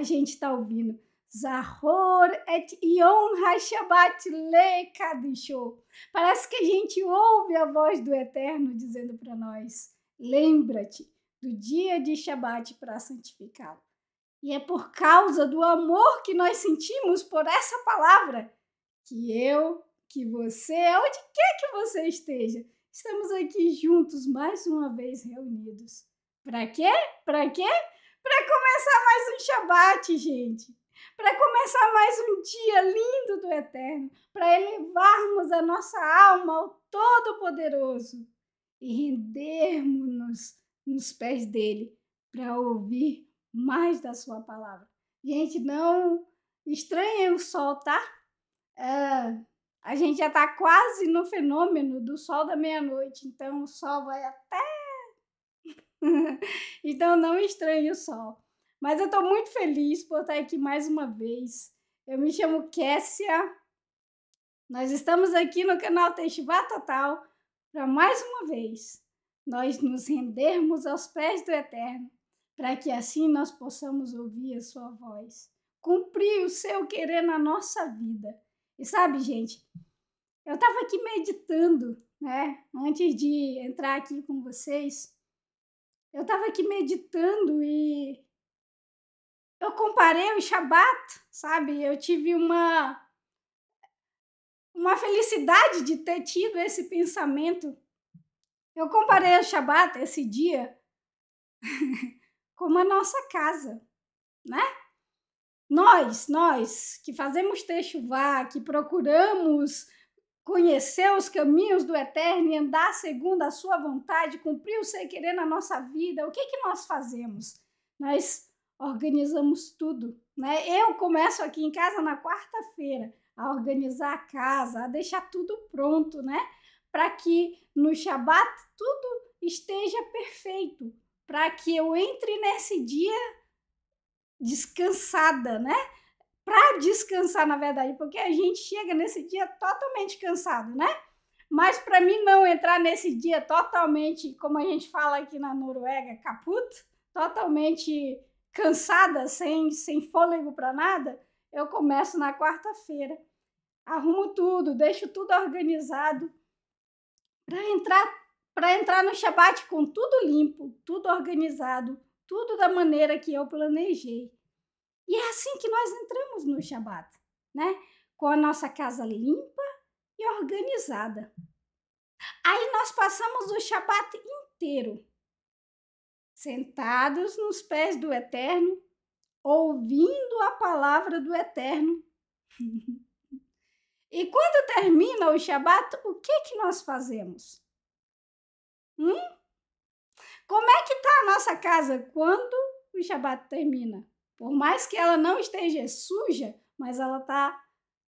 a gente está ouvindo Zahor et Yom Hashabat Le Kadishou. Parece que a gente ouve a voz do Eterno dizendo para nós: lembra-te do dia de Shabat para santificá-lo. E é por causa do amor que nós sentimos por essa palavra que eu, que você, onde quer que você esteja, estamos aqui juntos mais uma vez reunidos. Para quê? Para quê? para começar mais um Shabbat, gente. Para começar mais um dia lindo do Eterno, para elevarmos a nossa alma ao Todo-Poderoso e rendermos-nos nos pés dele para ouvir mais da sua palavra. Gente, não estranhem o sol, tá? Uh, a gente já está quase no fenômeno do sol da meia-noite, então o sol vai até então não estranhe o sol. Mas eu estou muito feliz por estar aqui mais uma vez. Eu me chamo Kessia. Nós estamos aqui no canal Teixeira Total para mais uma vez nós nos rendermos aos pés do Eterno, para que assim nós possamos ouvir a sua voz, cumprir o seu querer na nossa vida. E sabe, gente, eu estava aqui meditando, né, antes de entrar aqui com vocês, eu estava aqui meditando e eu comparei o Shabat, sabe? Eu tive uma uma felicidade de ter tido esse pensamento. Eu comparei o Shabat, esse dia, com a nossa casa, né? Nós, nós que fazemos ter chuvar, que procuramos conhecer os caminhos do eterno e andar segundo a sua vontade, cumprir o seu querer na nossa vida, o que, que nós fazemos? Nós organizamos tudo. Né? Eu começo aqui em casa na quarta-feira a organizar a casa, a deixar tudo pronto, né? Para que no Shabat tudo esteja perfeito, para que eu entre nesse dia descansada, né? para descansar, na verdade, porque a gente chega nesse dia totalmente cansado, né? Mas para mim não entrar nesse dia totalmente, como a gente fala aqui na Noruega, caput, totalmente cansada, sem, sem fôlego para nada, eu começo na quarta-feira. Arrumo tudo, deixo tudo organizado para entrar para entrar no Shabat com tudo limpo, tudo organizado, tudo da maneira que eu planejei. E é assim que nós entramos no Shabat, né? Com a nossa casa limpa e organizada. Aí nós passamos o Shabat inteiro sentados nos pés do Eterno, ouvindo a palavra do Eterno. e quando termina o Shabat, o que que nós fazemos? Hum? Como é que está a nossa casa quando o Shabat termina? Por mais que ela não esteja suja, mas ela está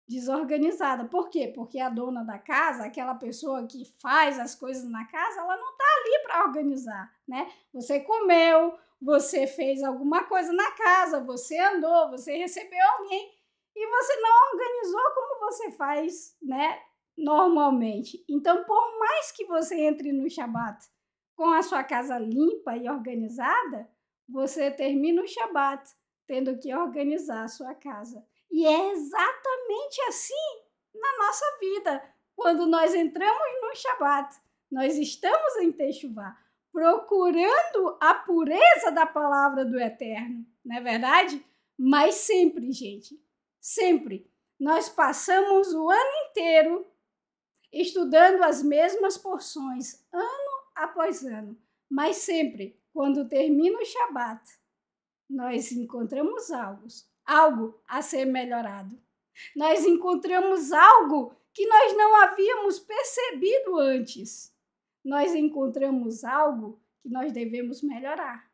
desorganizada. Por quê? Porque a dona da casa, aquela pessoa que faz as coisas na casa, ela não está ali para organizar, né? Você comeu, você fez alguma coisa na casa, você andou, você recebeu alguém e você não organizou como você faz, né? Normalmente. Então, por mais que você entre no Shabat com a sua casa limpa e organizada, você termina o Shabat tendo que organizar a sua casa. E é exatamente assim na nossa vida. Quando nós entramos no Shabat, nós estamos em Teixuvá, procurando a pureza da palavra do Eterno, não é verdade? Mas sempre, gente, sempre. Nós passamos o ano inteiro estudando as mesmas porções, ano após ano, mas sempre, quando termina o Shabat, nós encontramos algo, algo a ser melhorado. Nós encontramos algo que nós não havíamos percebido antes. Nós encontramos algo que nós devemos melhorar.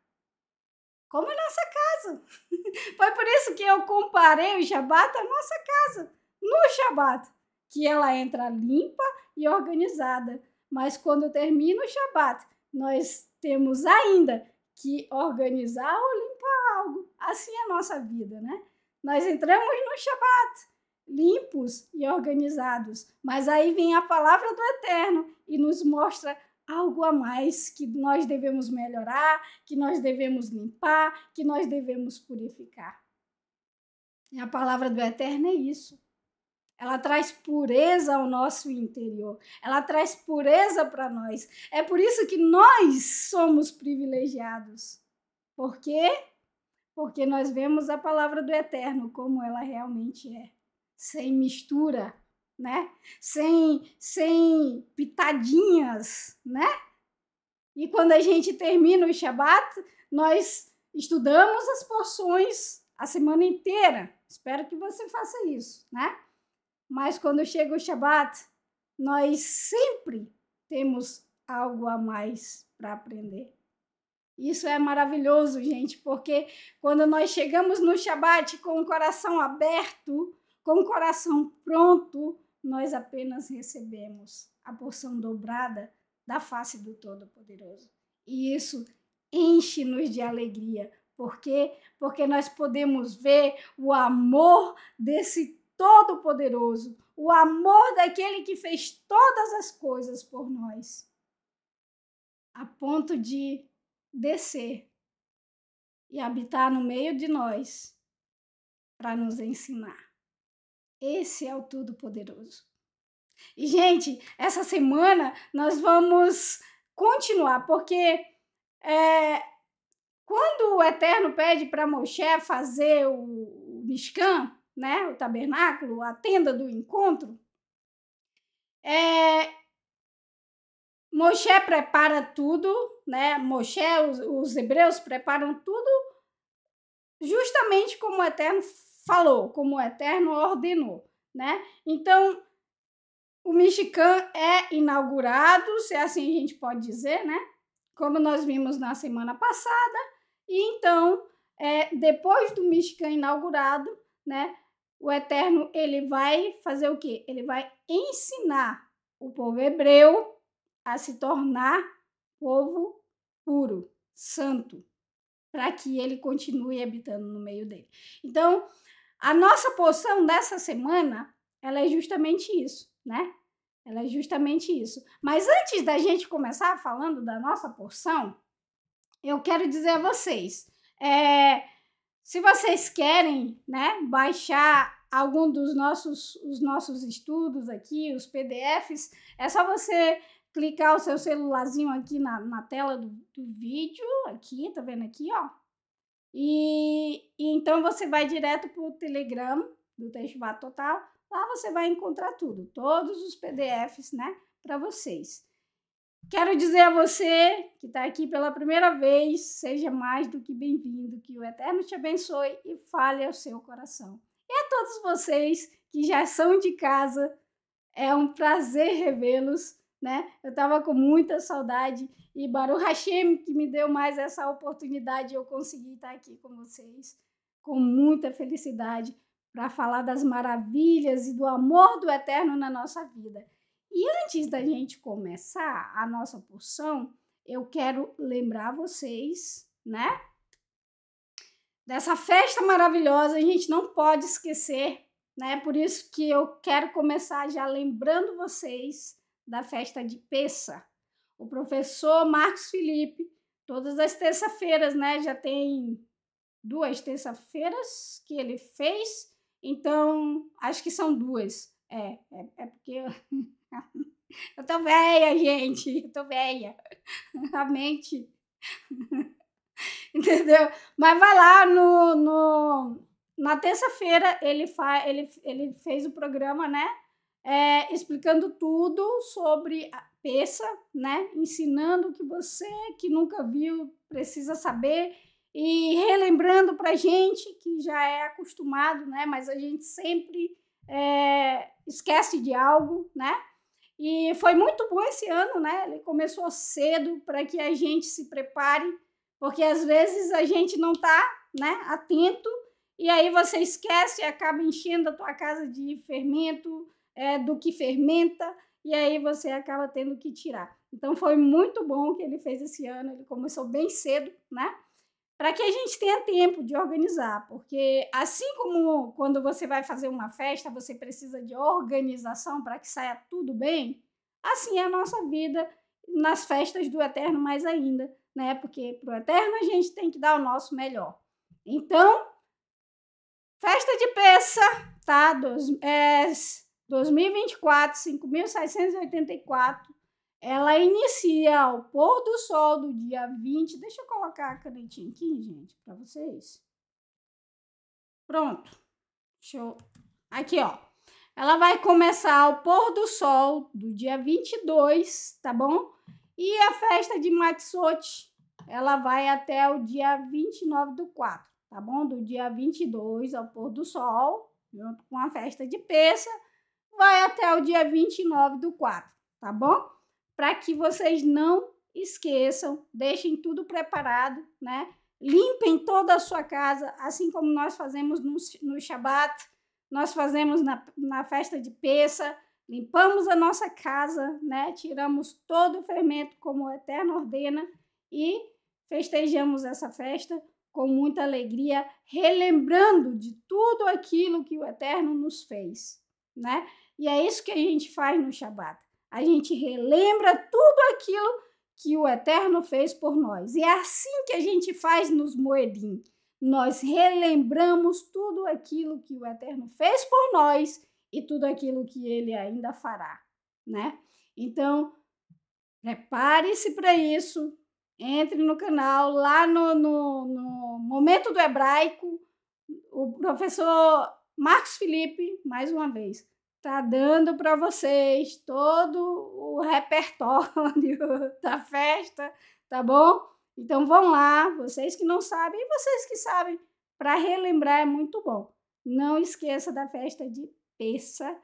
Como a nossa casa. Foi por isso que eu comparei o Shabat à nossa casa, no Shabat, que ela entra limpa e organizada. Mas quando termina o Shabat, nós temos ainda que organizar o a algo. Assim é a nossa vida, né? Nós entramos no Shabat, limpos e organizados, mas aí vem a palavra do Eterno e nos mostra algo a mais que nós devemos melhorar, que nós devemos limpar, que nós devemos purificar. E a palavra do Eterno é isso. Ela traz pureza ao nosso interior, ela traz pureza para nós. É por isso que nós somos privilegiados, quê? porque nós vemos a palavra do eterno como ela realmente é, sem mistura, né? Sem sem pitadinhas, né? E quando a gente termina o Shabat, nós estudamos as porções a semana inteira. Espero que você faça isso, né? Mas quando chega o Shabat, nós sempre temos algo a mais para aprender. Isso é maravilhoso, gente, porque quando nós chegamos no Shabat com o coração aberto, com o coração pronto, nós apenas recebemos a porção dobrada da face do Todo-Poderoso. E isso enche-nos de alegria. Por quê? Porque nós podemos ver o amor desse Todo-Poderoso, o amor daquele que fez todas as coisas por nós, a ponto de descer e habitar no meio de nós para nos ensinar. Esse é o Todo-Poderoso. E, gente, essa semana nós vamos continuar, porque é, quando o Eterno pede para Moshe fazer o, Mishkan, né, o tabernáculo, a tenda do encontro, é, Moshe prepara tudo né? Moshe, os, os hebreus preparam tudo justamente como o Eterno falou, como o Eterno ordenou, né? Então, o Michigan é inaugurado, se é assim a gente pode dizer, né? Como nós vimos na semana passada. E então, é, depois do Michigan inaugurado, né? O Eterno, ele vai fazer o quê? Ele vai ensinar o povo hebreu a se tornar povo puro, santo, para que ele continue habitando no meio dele. Então, a nossa porção dessa semana, ela é justamente isso, né? Ela é justamente isso. Mas antes da gente começar falando da nossa porção, eu quero dizer a vocês, é, se vocês querem, né, baixar algum dos nossos, os nossos estudos aqui, os PDFs, é só você clicar o seu celularzinho aqui na, na tela do, do vídeo, aqui, tá vendo aqui, ó. E, e então você vai direto para o Telegram do Teixeira Total. Lá você vai encontrar tudo, todos os PDFs, né, para vocês. Quero dizer a você que está aqui pela primeira vez, seja mais do que bem-vindo, que o Eterno te abençoe e fale ao seu coração. E a todos vocês que já são de casa, é um prazer revê-los né? Eu estava com muita saudade e Baru Hashem que me deu mais essa oportunidade, eu consegui estar aqui com vocês com muita felicidade para falar das maravilhas e do amor do eterno na nossa vida. E antes da gente começar a nossa porção, eu quero lembrar vocês, né? Dessa festa maravilhosa, a gente não pode esquecer, né? Por isso que eu quero começar já lembrando vocês da festa de Peça. O professor Marcos Felipe, todas as terça-feiras, né? Já tem duas terça-feiras que ele fez, então acho que são duas. É, é, é porque eu... eu tô velha, gente, eu tô velha. A mente. Entendeu? Mas vai lá no, no... na terça-feira ele, fa... ele, ele fez o programa, né? é, explicando tudo sobre a peça, né? Ensinando o que você que nunca viu precisa saber e relembrando para gente que já é acostumado, né? Mas a gente sempre é, esquece de algo, né? E foi muito bom esse ano, né? Ele começou cedo para que a gente se prepare, porque às vezes a gente não está, né, atento e aí você esquece e acaba enchendo a tua casa de fermento, é, do que fermenta, e aí você acaba tendo que tirar. Então foi muito bom que ele fez esse ano, ele começou bem cedo, né? Para que a gente tenha tempo de organizar, porque assim como quando você vai fazer uma festa, você precisa de organização para que saia tudo bem, assim é a nossa vida nas festas do Eterno mais ainda, né? Porque para o Eterno a gente tem que dar o nosso melhor. Então, festa de peça, tá? Dos, é, 2024, 5.684, ela inicia ao pôr do sol do dia 20. Deixa eu colocar a canetinha aqui, gente, para vocês. Pronto. Deixa eu... Aqui, ó. Ela vai começar ao pôr do sol do dia 22, tá bom? E a festa de Matsote, ela vai até o dia 29 do 4, tá bom? Do dia 22 ao pôr do sol, junto com a festa de Peça vai até o dia 29 do 4, tá bom? Para que vocês não esqueçam, deixem tudo preparado, né? Limpem toda a sua casa, assim como nós fazemos no, no Shabat, nós fazemos na, na festa de Peça, limpamos a nossa casa, né? Tiramos todo o fermento, como o Eterno ordena, e festejamos essa festa com muita alegria, relembrando de tudo aquilo que o Eterno nos fez, né? E é isso que a gente faz no Shabat. A gente relembra tudo aquilo que o Eterno fez por nós. E é assim que a gente faz nos moedim. Nós relembramos tudo aquilo que o Eterno fez por nós e tudo aquilo que ele ainda fará, né? Então, prepare-se para isso. Entre no canal, lá no, no, no Momento do Hebraico, o professor Marcos Felipe, mais uma vez, tá dando para vocês todo o repertório da festa, tá bom? Então vão lá, vocês que não sabem e vocês que sabem, para relembrar é muito bom. Não esqueça da festa de peça,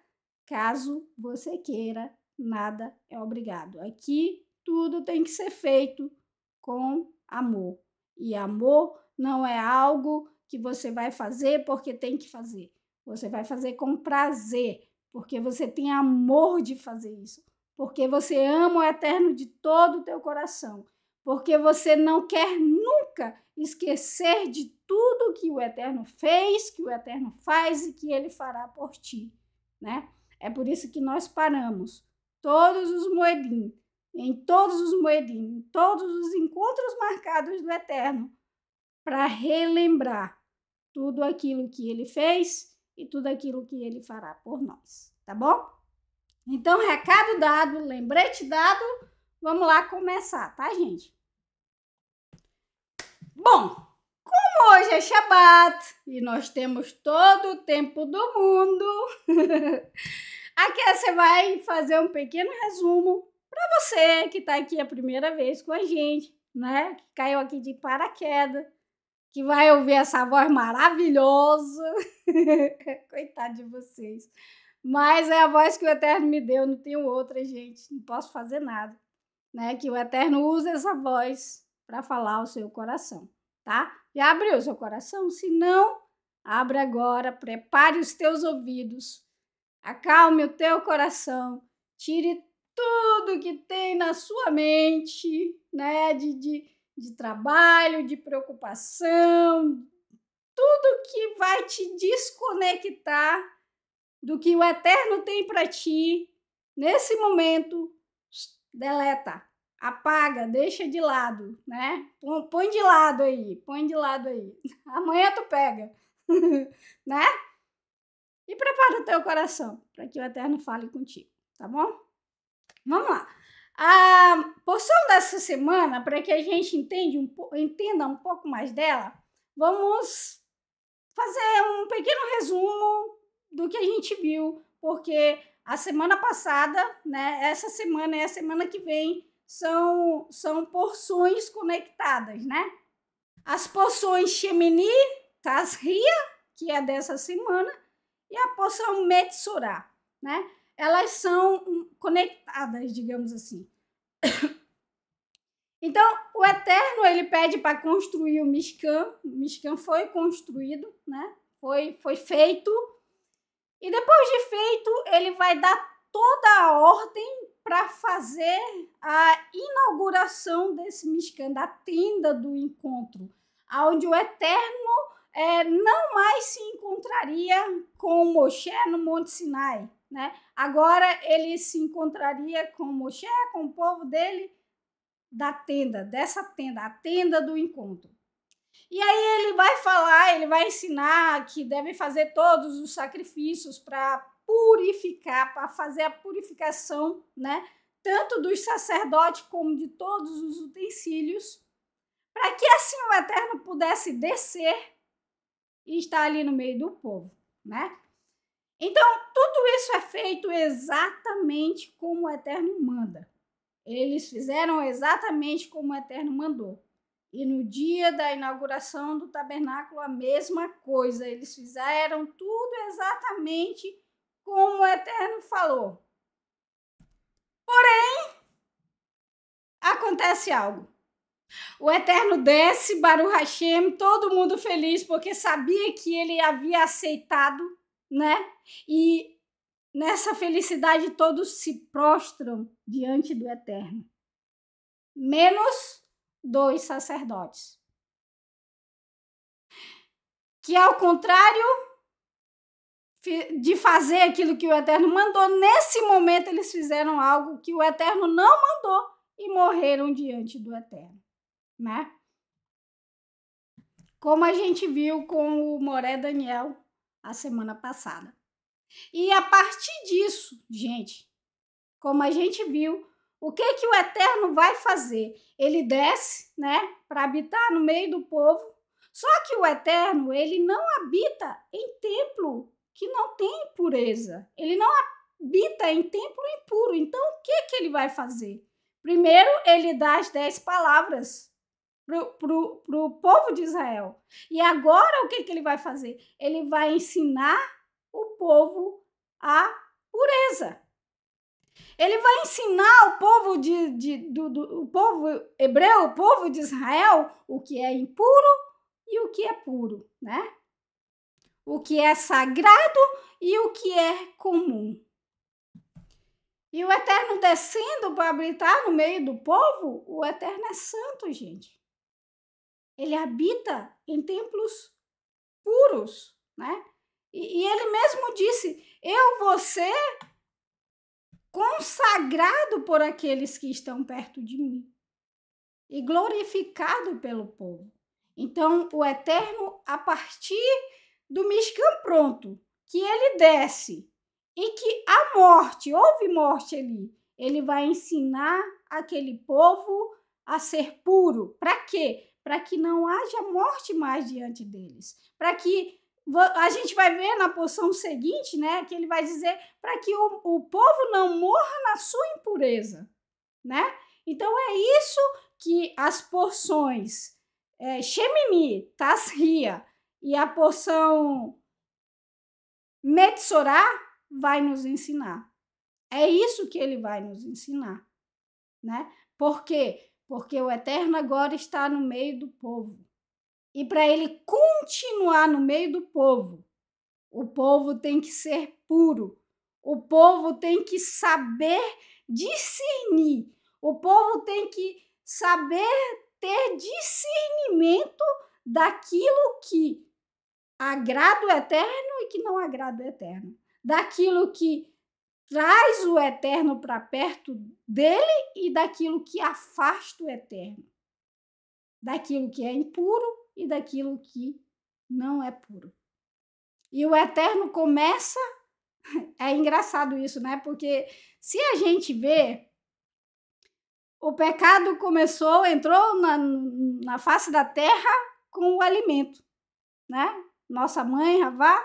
caso você queira, nada é obrigado. Aqui tudo tem que ser feito com amor. E amor não é algo que você vai fazer porque tem que fazer. Você vai fazer com prazer, porque você tem amor de fazer isso, porque você ama o eterno de todo o teu coração, porque você não quer nunca esquecer de tudo que o eterno fez, que o eterno faz e que ele fará por ti, né? É por isso que nós paramos todos os moedinhos, em todos os moedinhos, em todos os encontros marcados do eterno, para relembrar tudo aquilo que ele fez e tudo aquilo que ele fará por nós, tá bom? Então, recado dado, lembrete dado, vamos lá começar, tá, gente? Bom, como hoje é Shabat e nós temos todo o tempo do mundo, aqui você vai fazer um pequeno resumo para você que está aqui a primeira vez com a gente, né? Que caiu aqui de paraquedas que vai ouvir essa voz maravilhosa. Coitado de vocês. Mas é a voz que o Eterno me deu, não tenho outra, gente. Não posso fazer nada. Né? Que o Eterno use essa voz para falar o seu coração, tá? Já abriu o seu coração? Se não, abre agora, prepare os teus ouvidos, acalme o teu coração, tire tudo que tem na sua mente, né? de, de de trabalho, de preocupação, tudo que vai te desconectar do que o Eterno tem para ti, nesse momento, deleta, apaga, deixa de lado, né? Põe de lado aí, põe de lado aí. Amanhã tu pega, né? E prepara o teu coração para que o Eterno fale contigo, tá bom? Vamos lá. A porção dessa semana, para que a gente entenda um, entenda um pouco mais dela, vamos fazer um pequeno resumo do que a gente viu, porque a semana passada, né, essa semana e a semana que vem são, são porções conectadas, né? As porções Shemini, Tazria, que é dessa semana, e a porção Metsurá, né? elas são conectadas, digamos assim. Então, o Eterno ele pede para construir o Mishkan. O Mishkan foi construído, né? foi, foi feito. E depois de feito, ele vai dar toda a ordem para fazer a inauguração desse Mishkan, da tenda do encontro, onde o Eterno é, não mais se encontraria com Moshe no Monte Sinai, né? Agora ele se encontraria com Moshe, com o povo dele, da tenda, dessa tenda, a tenda do encontro. E aí ele vai falar, ele vai ensinar que devem fazer todos os sacrifícios para purificar, para fazer a purificação, né? Tanto dos sacerdotes como de todos os utensílios, para que assim o Eterno pudesse descer e estar ali no meio do povo, né? Então, tudo isso é feito exatamente como o Eterno manda. Eles fizeram exatamente como o Eterno mandou. E no dia da inauguração do tabernáculo, a mesma coisa. Eles fizeram tudo exatamente como o Eterno falou. Porém, acontece algo. O Eterno desce, Baruch Hashem, todo mundo feliz, porque sabia que ele havia aceitado né? E nessa felicidade todos se prostram diante do Eterno, menos dois sacerdotes. Que ao contrário de fazer aquilo que o Eterno mandou, nesse momento eles fizeram algo que o Eterno não mandou e morreram diante do Eterno, né? Como a gente viu com o Moré Daniel, a semana passada. E a partir disso, gente, como a gente viu, o que que o Eterno vai fazer? Ele desce, né, para habitar no meio do povo. Só que o Eterno, ele não habita em templo que não tem pureza Ele não habita em templo impuro. Então, o que que ele vai fazer? Primeiro, ele dá as dez palavras para o povo de Israel. E agora o que, que ele vai fazer? Ele vai ensinar o povo a pureza. Ele vai ensinar o povo, de, de do, do, o povo hebreu, o povo de Israel, o que é impuro e o que é puro, né? O que é sagrado e o que é comum. E o Eterno descendo para habitar no meio do povo, o Eterno é santo, gente. Ele habita em templos puros, né? E, e ele mesmo disse: Eu vou ser consagrado por aqueles que estão perto de mim e glorificado pelo povo. Então, o Eterno, a partir do Mishkan pronto, que ele desce e que a morte, houve morte ali, ele vai ensinar aquele povo a ser puro. Para quê? para que não haja morte mais diante deles, para que a gente vai ver na porção seguinte, né, que ele vai dizer para que o, o povo não morra na sua impureza, né? Então é isso que as porções é, Shemini, Tasria e a porção Metsorá vai nos ensinar. É isso que ele vai nos ensinar, né? Porque porque o Eterno agora está no meio do povo. E para ele continuar no meio do povo, o povo tem que ser puro, o povo tem que saber discernir, o povo tem que saber ter discernimento daquilo que agrada o eterno e que não agrada o eterno, daquilo que traz o eterno para perto dele e daquilo que afasta o eterno, daquilo que é impuro e daquilo que não é puro. E o eterno começa. É engraçado isso, né? Porque se a gente vê, o pecado começou, entrou na, na face da terra com o alimento, né? Nossa mãe, Ravá,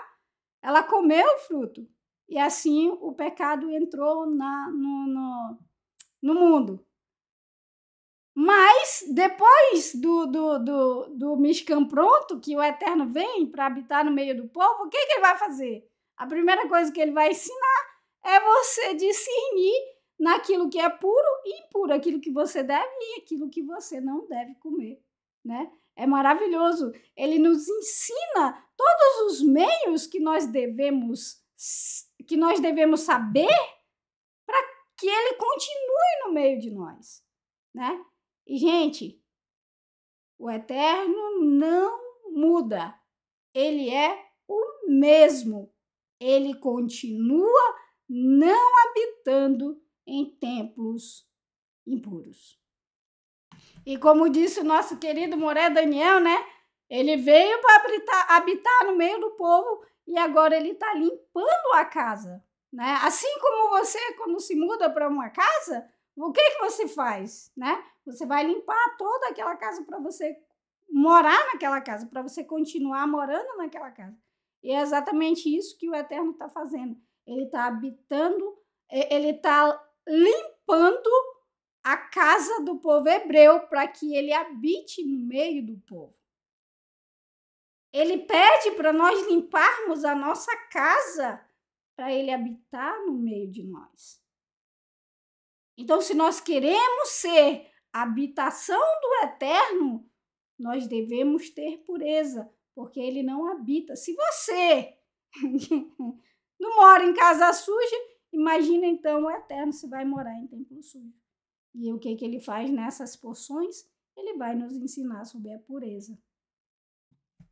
ela comeu o fruto. E assim o pecado entrou na, no, no, no mundo. Mas depois do, do, do, do Mishkan pronto, que o Eterno vem para habitar no meio do povo, o que, que ele vai fazer? A primeira coisa que ele vai ensinar é você discernir naquilo que é puro e impuro, aquilo que você deve e aquilo que você não deve comer, né? É maravilhoso. Ele nos ensina todos os meios que nós devemos que nós devemos saber para que ele continue no meio de nós, né? E gente, o eterno não muda. Ele é o mesmo. Ele continua não habitando em templos impuros. E como disse o nosso querido Moré Daniel, né? Ele veio para habitar, habitar no meio do povo e agora ele está limpando a casa. Né? Assim como você, quando se muda para uma casa, o que, que você faz? Né? Você vai limpar toda aquela casa para você morar naquela casa, para você continuar morando naquela casa. E é exatamente isso que o Eterno está fazendo. Ele está habitando, ele está limpando a casa do povo hebreu para que ele habite no meio do povo. Ele pede para nós limparmos a nossa casa para ele habitar no meio de nós. Então, se nós queremos ser a habitação do Eterno, nós devemos ter pureza, porque ele não habita. Se você não mora em casa suja, imagina então o Eterno se vai morar em templo sujo. E o que, que ele faz nessas porções? Ele vai nos ensinar sobre a pureza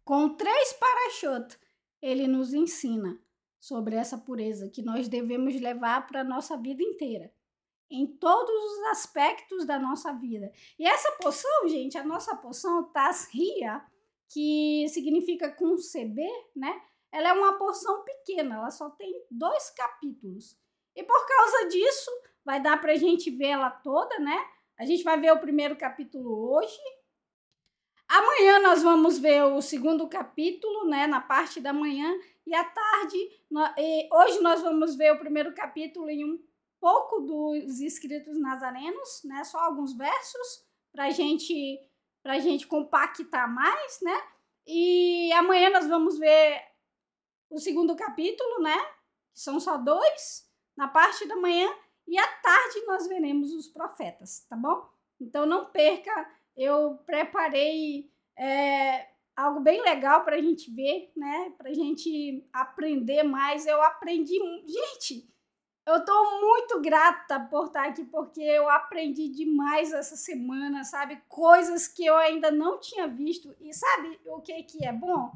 com três parachotes, ele nos ensina sobre essa pureza que nós devemos levar para a nossa vida inteira, em todos os aspectos da nossa vida. E essa poção, gente, a nossa poção Tasria, que significa conceber, né? Ela é uma porção pequena, ela só tem dois capítulos. E por causa disso, vai dar para a gente ver ela toda, né? A gente vai ver o primeiro capítulo hoje, Amanhã nós vamos ver o segundo capítulo, né, na parte da manhã e à tarde. e hoje nós vamos ver o primeiro capítulo e um pouco dos escritos nazarenos, né, só alguns versos para gente para gente compactar mais, né? E amanhã nós vamos ver o segundo capítulo, né? Que são só dois na parte da manhã e à tarde nós veremos os profetas, tá bom? Então não perca eu preparei é, algo bem legal para a gente ver, né? Para a gente aprender mais. Eu aprendi, gente, eu estou muito grata por estar tá aqui porque eu aprendi demais essa semana, sabe? Coisas que eu ainda não tinha visto e sabe o que que é bom?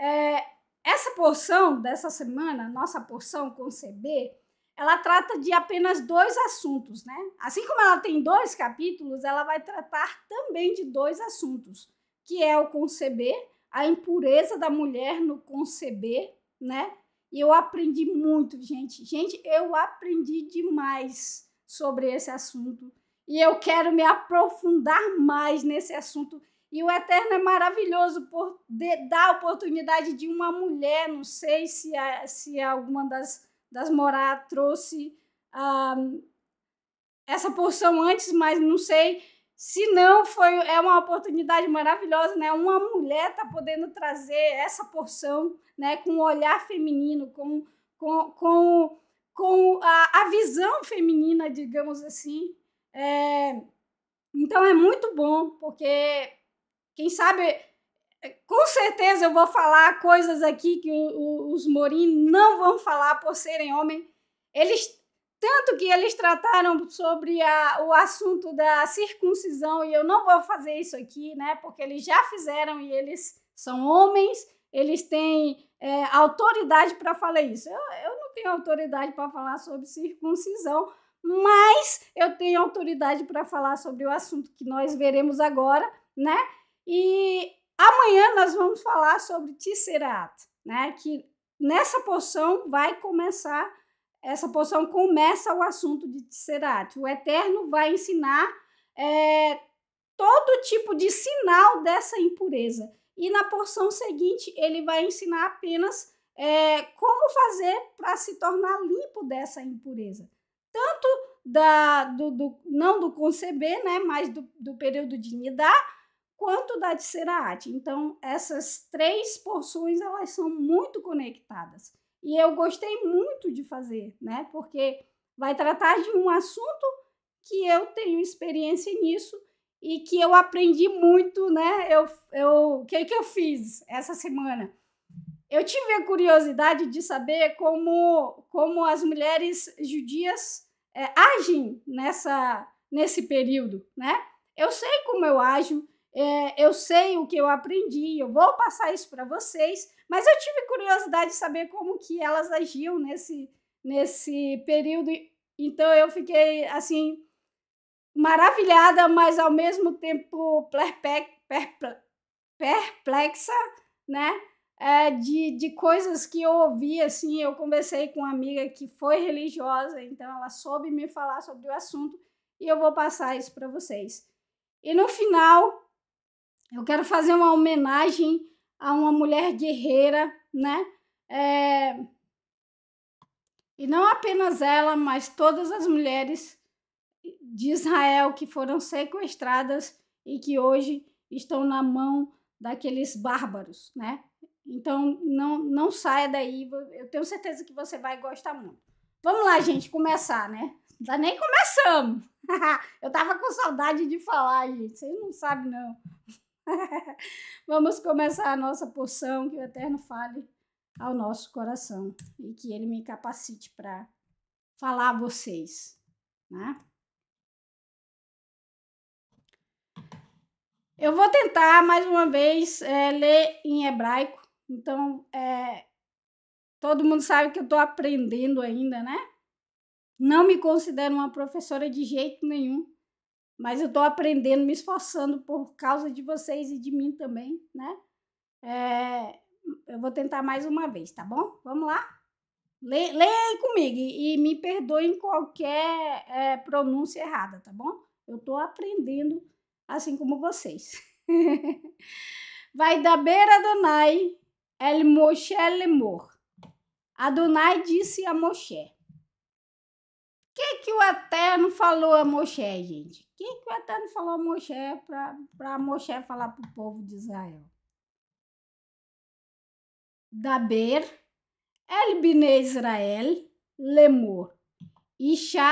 É, essa porção dessa semana, nossa porção com CB, ela trata de apenas dois assuntos, né? Assim como ela tem dois capítulos, ela vai tratar também de dois assuntos, que é o conceber, a impureza da mulher no conceber, né? E eu aprendi muito, gente. Gente, eu aprendi demais sobre esse assunto. E eu quero me aprofundar mais nesse assunto. E o Eterno é maravilhoso por dar a oportunidade de uma mulher, não sei se, é, se é alguma das das Morá trouxe um, essa porção antes, mas não sei. Se não, foi, é uma oportunidade maravilhosa, né? Uma mulher tá podendo trazer essa porção, né? Com o olhar feminino, com, com, com, com a, a visão feminina, digamos assim. É, então é muito bom, porque quem sabe com certeza eu vou falar coisas aqui que os Morim não vão falar por serem homem. Eles tanto que eles trataram sobre a, o assunto da circuncisão e eu não vou fazer isso aqui, né? Porque eles já fizeram e eles são homens, eles têm é, autoridade para falar isso. Eu, eu não tenho autoridade para falar sobre circuncisão, mas eu tenho autoridade para falar sobre o assunto que nós veremos agora, né? E Amanhã nós vamos falar sobre Tisserat, né? Que nessa porção vai começar, essa porção começa o assunto de Tisserat. O Eterno vai ensinar é, todo tipo de sinal dessa impureza. E na porção seguinte, ele vai ensinar apenas é, como fazer para se tornar limpo dessa impureza. Tanto da, do, do, não do conceber, né, mas do, do período de nidar, quanto da de Ceraate. Então, essas três porções, elas são muito conectadas. E eu gostei muito de fazer, né? Porque vai tratar de um assunto que eu tenho experiência nisso e que eu aprendi muito, né? Eu, eu, o que, que eu fiz essa semana? Eu tive a curiosidade de saber como, como as mulheres judias é, agem nessa, nesse período, né? Eu sei como eu ajo, é, eu sei o que eu aprendi, eu vou passar isso para vocês, mas eu tive curiosidade de saber como que elas agiam nesse, nesse período, então eu fiquei, assim, maravilhada, mas ao mesmo tempo perplexa, né, é, de, de coisas que eu ouvi, assim, eu conversei com uma amiga que foi religiosa, então ela soube me falar sobre o assunto, e eu vou passar isso para vocês. E no final, eu quero fazer uma homenagem a uma mulher guerreira, né? É... E não apenas ela, mas todas as mulheres de Israel que foram sequestradas e que hoje estão na mão daqueles bárbaros, né? Então não não saia daí, eu tenho certeza que você vai gostar muito. Vamos lá, gente, começar, né? Ainda nem começamos. eu tava com saudade de falar, gente. Vocês não sabem não. Vamos começar a nossa porção, que o Eterno fale ao nosso coração e que ele me capacite para falar a vocês, né? Eu vou tentar mais uma vez é, ler em hebraico, então é, todo mundo sabe que eu estou aprendendo ainda, né? Não me considero uma professora de jeito nenhum, mas eu estou aprendendo, me esforçando por causa de vocês e de mim também, né? É, eu vou tentar mais uma vez, tá bom? Vamos lá? leia aí comigo e, e me perdoem qualquer é, pronúncia errada, tá bom? Eu estou aprendendo assim como vocês. Vai da beira Adonai, El Moshe Lemor. Adonai disse a Moshe: que, que o Eterno falou a Moshe, gente? O que, que o Eterno falou a Moshe para Moshe falar para o povo de Israel? Daber, Elbine Israel, Lemur, Isha,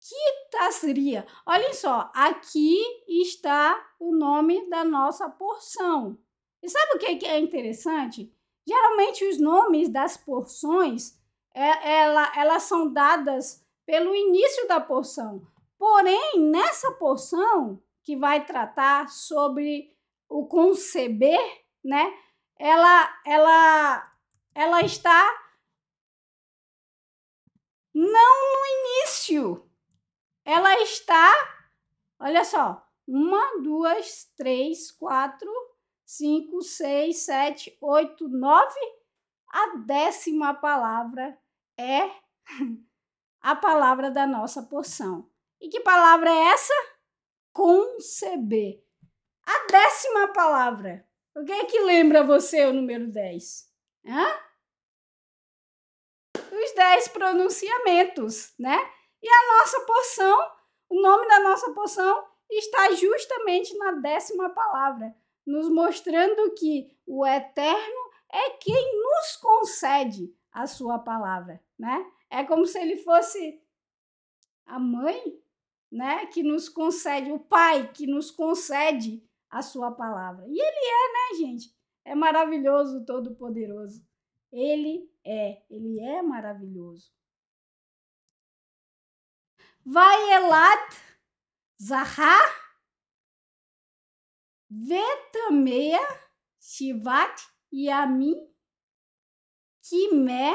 Kitasria. Olhem só, aqui está o nome da nossa porção. E sabe o que, que é interessante? Geralmente os nomes das porções é, ela, elas são dadas pelo início da porção. Porém, nessa porção que vai tratar sobre o conceber, né? Ela, ela, ela está não no início. Ela está, olha só, uma, duas, três, quatro, cinco, seis, sete, oito, nove a décima palavra é a palavra da nossa porção. E que palavra é essa? Conceber. A décima palavra. O que é que lembra você o número 10? Hã? Os 10 pronunciamentos, né? E a nossa porção, o nome da nossa porção está justamente na décima palavra, nos mostrando que o eterno é quem nos concede a sua palavra, né? É como se ele fosse a mãe, né, que nos concede, o pai que nos concede a sua palavra. E ele é, né, gente? É maravilhoso, todo poderoso. Ele é, ele é maravilhoso. Elat Zaha Vetameia Shivat e a mim que me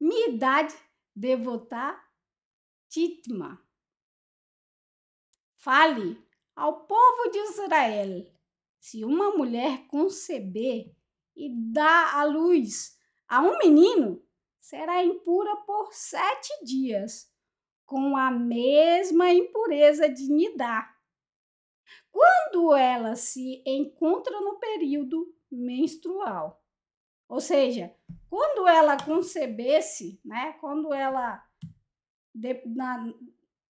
me idade devotar Titma. Fale ao povo de Israel: se uma mulher conceber e dar à luz a um menino, será impura por sete dias, com a mesma impureza de Nidá. Quando ela se encontra no período menstrual. Ou seja, quando ela concebesse, né? Quando ela de, na,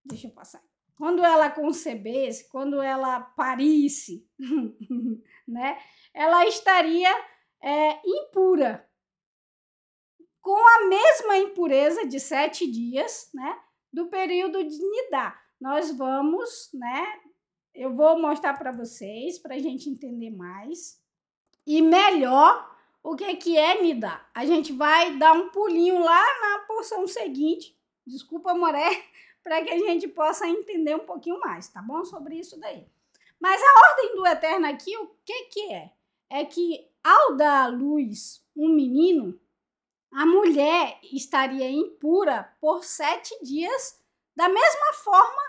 deixa eu passar. Quando ela concebesse, quando ela parisse, né? Ela estaria é, impura, com a mesma impureza de sete dias, né? Do período de nidar. Nós vamos, né? Eu vou mostrar para vocês, para a gente entender mais e melhor o que, que é nidar. A gente vai dar um pulinho lá na porção seguinte, desculpa, Moré, para que a gente possa entender um pouquinho mais, tá bom? Sobre isso daí. Mas a ordem do eterno aqui, o que, que é? É que ao dar à luz um menino, a mulher estaria impura por sete dias, da mesma forma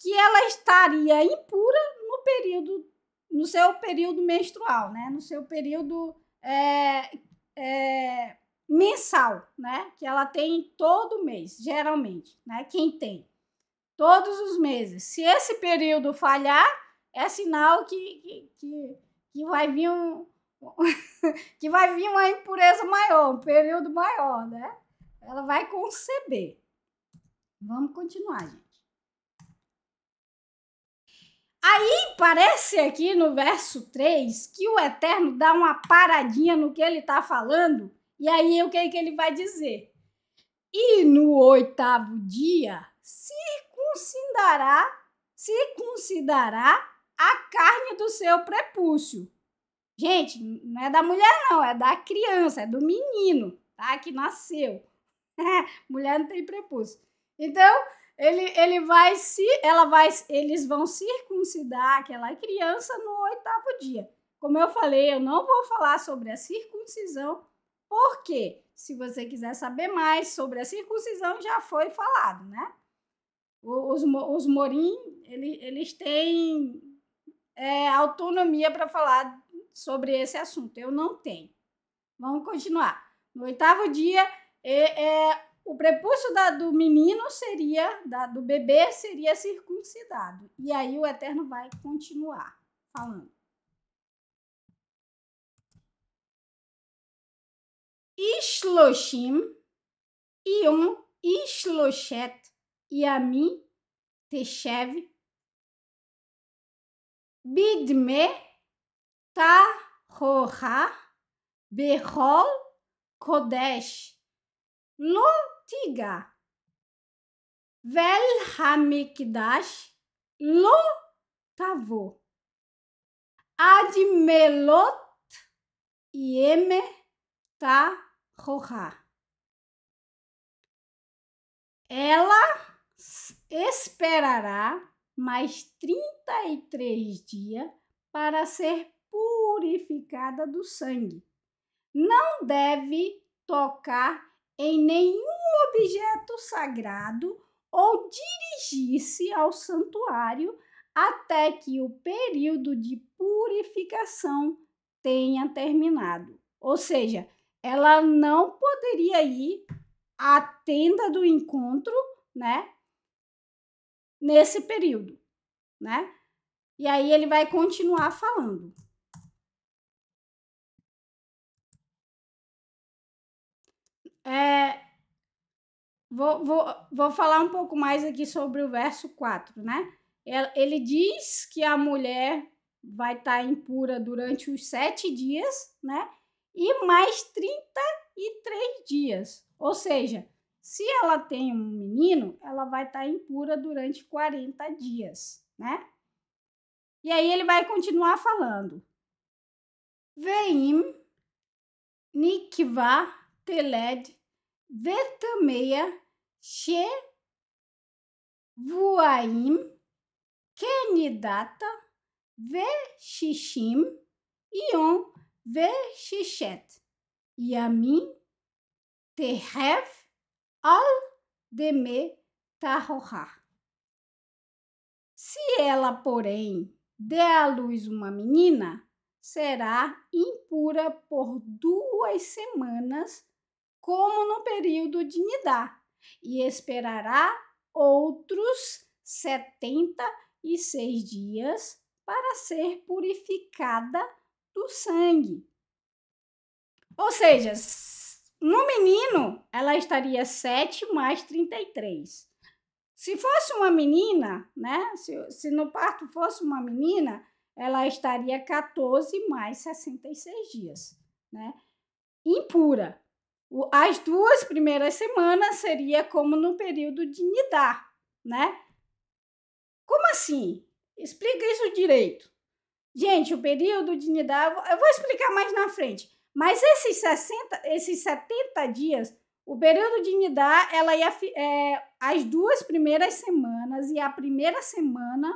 que ela estaria impura no período no seu período menstrual, né? No seu período é, é, mensal, né? Que ela tem todo mês, geralmente, né? Quem tem todos os meses. Se esse período falhar, é sinal que, que, que, que vai vir um que vai vir uma impureza maior, um período maior, né? Ela vai conceber. Vamos continuar, gente. Aí parece aqui no verso 3 que o Eterno dá uma paradinha no que ele está falando, e aí o que, é que ele vai dizer? E no oitavo dia circuncidará, circuncidará a carne do seu prepúcio. Gente, não é da mulher, não, é da criança, é do menino, tá? Que nasceu. mulher não tem prepúcio. Então, ele, ele vai se, ela vai, eles vão circuncidar aquela criança no oitavo dia. Como eu falei, eu não vou falar sobre a circuncisão, porque se você quiser saber mais sobre a circuncisão, já foi falado, né? Os, os morim, eles eles têm é, autonomia para falar sobre esse assunto. Eu não tenho. Vamos continuar. No oitavo dia, é, é, o prepúcio da, do menino seria, da, do bebê seria circuncidado. E aí o Eterno vai continuar falando. Ishloshim, Ion, Ishloshet, Yami, Teshev, Bidme, Tahoha, Behol, Kodesh, Lo hamikdash Velhamikdash lotavo. Admelot yeme roha Ela esperará mais 33 dias para ser purificada do sangue. Não deve tocar em nenhum objeto sagrado ou dirigir-se ao santuário até que o período de purificação tenha terminado. Ou seja, ela não poderia ir à tenda do encontro, né? Nesse período, né? E aí ele vai continuar falando. é, vou, vou, vou falar um pouco mais aqui sobre o verso 4, né? Ele diz que a mulher vai estar tá impura durante os sete dias, né? E mais 33 dias. Ou seja, se ela tem um menino, ela vai estar tá impura durante 40 dias, né? E aí ele vai continuar falando. Veim nikva peled, vertameia, che vuaim, kenidata, vexixim, ion, vexixet, yamim, tehev al, deme, tarrohar. Se ela, porém, der à luz uma menina, será impura por duas semanas como no período de Nidá, e esperará outros setenta e seis dias para ser purificada do sangue. Ou seja, no menino, ela estaria 7 mais 33. Se fosse uma menina, né? Se, se no parto fosse uma menina, ela estaria 14 mais 66 dias, né? Impura as duas primeiras semanas seria como no período de nidar, né? Como assim? Explica isso direito. Gente, o período de nidar, eu vou explicar mais na frente. Mas esses 60, esses 70 dias, o período de nidar, ela ia é, as duas primeiras semanas e a primeira semana,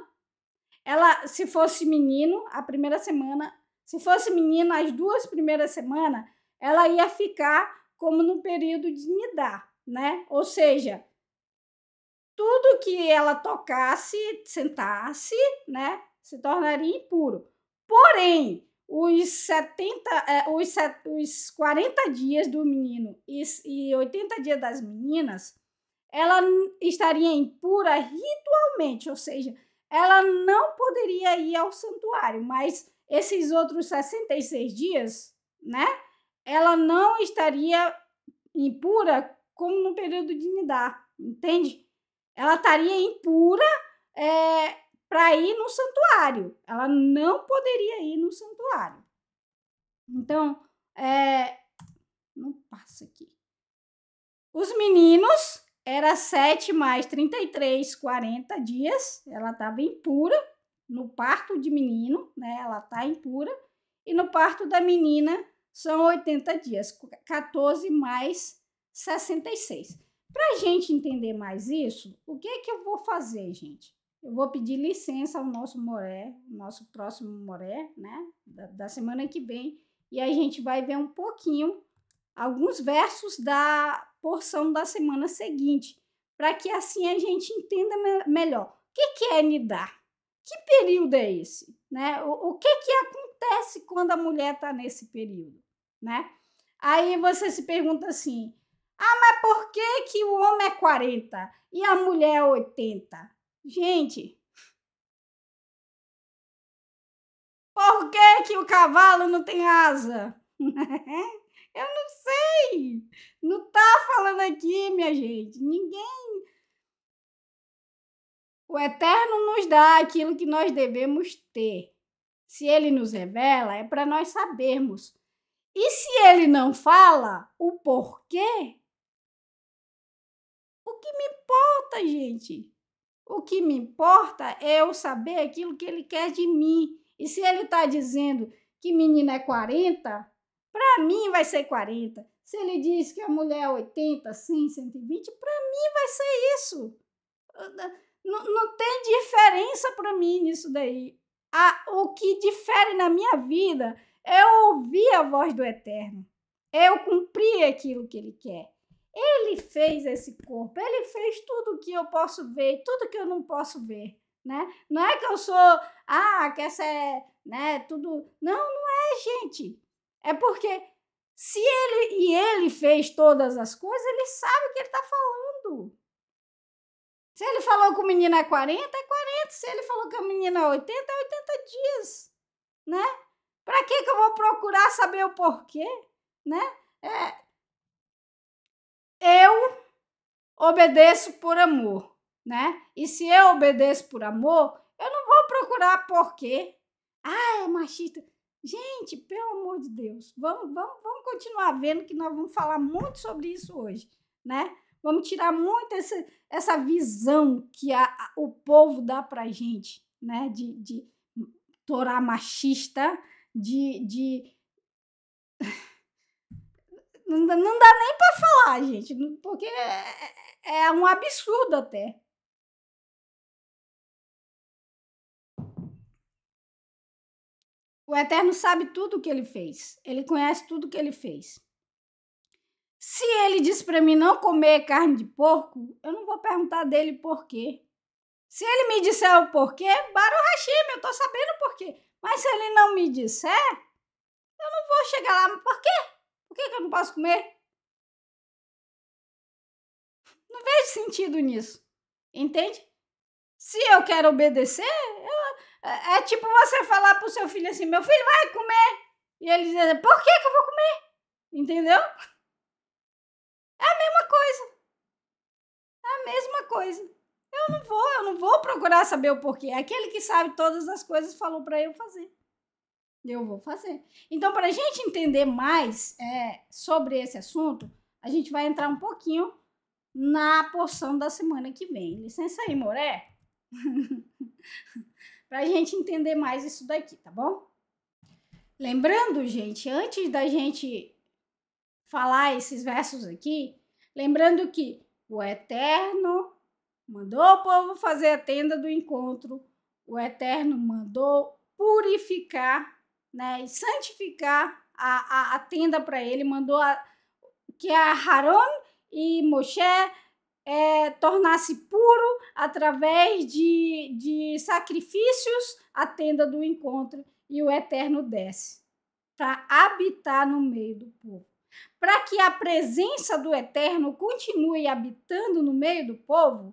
ela se fosse menino, a primeira semana, se fosse menina, as duas primeiras semanas, ela ia ficar como no período de nidar, né? Ou seja, tudo que ela tocasse, sentasse, né, se tornaria impuro. Porém, os 70, é, os, os 40 dias do menino e, e 80 dias das meninas, ela estaria impura ritualmente, ou seja, ela não poderia ir ao santuário, mas esses outros 66 dias, né, ela não estaria impura como no período de nidar, entende? Ela estaria impura é, para ir no santuário. Ela não poderia ir no santuário. Então, é, não passa aqui. Os meninos era 7 mais 33, 40 dias. Ela estava impura no parto de menino, né? Ela está impura. E no parto da menina, são 80 dias, 14 mais 66. Para a gente entender mais isso, o que é que eu vou fazer, gente? Eu vou pedir licença ao nosso moré, nosso próximo moré, né, da, da semana que vem, e a gente vai ver um pouquinho alguns versos da porção da semana seguinte, para que assim a gente entenda me melhor. O que, que é nidar? Que período é esse? Né? O, o que, que acontece quando a mulher está nesse período? né? Aí você se pergunta assim: ah, mas por que, que o homem é 40 e a mulher é 80? Gente, por que, que o cavalo não tem asa? Eu não sei. Não tá falando aqui, minha gente. Ninguém. O Eterno nos dá aquilo que nós devemos ter. Se ele nos revela, é para nós sabermos e se ele não fala o porquê, o que me importa, gente? O que me importa é eu saber aquilo que ele quer de mim. E se ele está dizendo que menina é 40, para mim vai ser 40. Se ele diz que a mulher é 80, 100, 120, para mim vai ser isso. Não, não tem diferença para mim nisso daí. A, o que difere na minha vida eu ouvi a voz do Eterno. Eu cumpri aquilo que ele quer. Ele fez esse corpo, ele fez tudo que eu posso ver, tudo que eu não posso ver, né? Não é que eu sou, ah, que essa é, né, tudo. Não, não é, gente. É porque se ele e ele fez todas as coisas, ele sabe o que ele está falando. Se ele falou que o menino é 40, é 40. Se ele falou que a menina é 80, é 80 dias, né? Para que, que eu vou procurar saber o porquê? Né? É, eu obedeço por amor, né? E se eu obedeço por amor, eu não vou procurar porquê. Ah, é machista. Gente, pelo amor de Deus, vamos, vamos, vamos continuar vendo que nós vamos falar muito sobre isso hoje, né? Vamos tirar muito essa, essa visão que a, a, o povo dá pra gente, né? De, de torar machista, de. de... Não, dá, nem para falar, gente, porque é, é, é um absurdo até. O Eterno sabe tudo o que ele fez. Ele conhece tudo o que ele fez. Se ele diz para mim não comer carne de porco, eu não vou perguntar dele por quê. Se ele me disser o porquê, Baru Hashim, eu tô sabendo o porquê. Mas se ele não me disser, eu não vou chegar lá. Por quê? Por que, eu não posso comer? Não vejo sentido nisso. Entende? Se eu quero obedecer, eu, é, é tipo você falar pro seu filho assim: meu filho vai comer. E ele diz: por que, que eu vou comer? Entendeu? É a mesma coisa. É a mesma coisa. Eu não vou, eu não vou procurar saber o porquê. Aquele que sabe todas as coisas falou para eu fazer. Eu vou fazer. Então, para a gente entender mais é, sobre esse assunto, a gente vai entrar um pouquinho na porção da semana que vem. Licença aí, Moré. para a gente entender mais isso daqui, tá bom? Lembrando, gente, antes da gente falar esses versos aqui, lembrando que o Eterno mandou o povo fazer a tenda do encontro, o Eterno mandou purificar né, e santificar a, a, a tenda para ele, mandou a, que a Haron e Moshe é, tornasse puro através de, de sacrifícios a tenda do encontro e o Eterno desce para habitar no meio do povo. Para que a presença do Eterno continue habitando no meio do povo,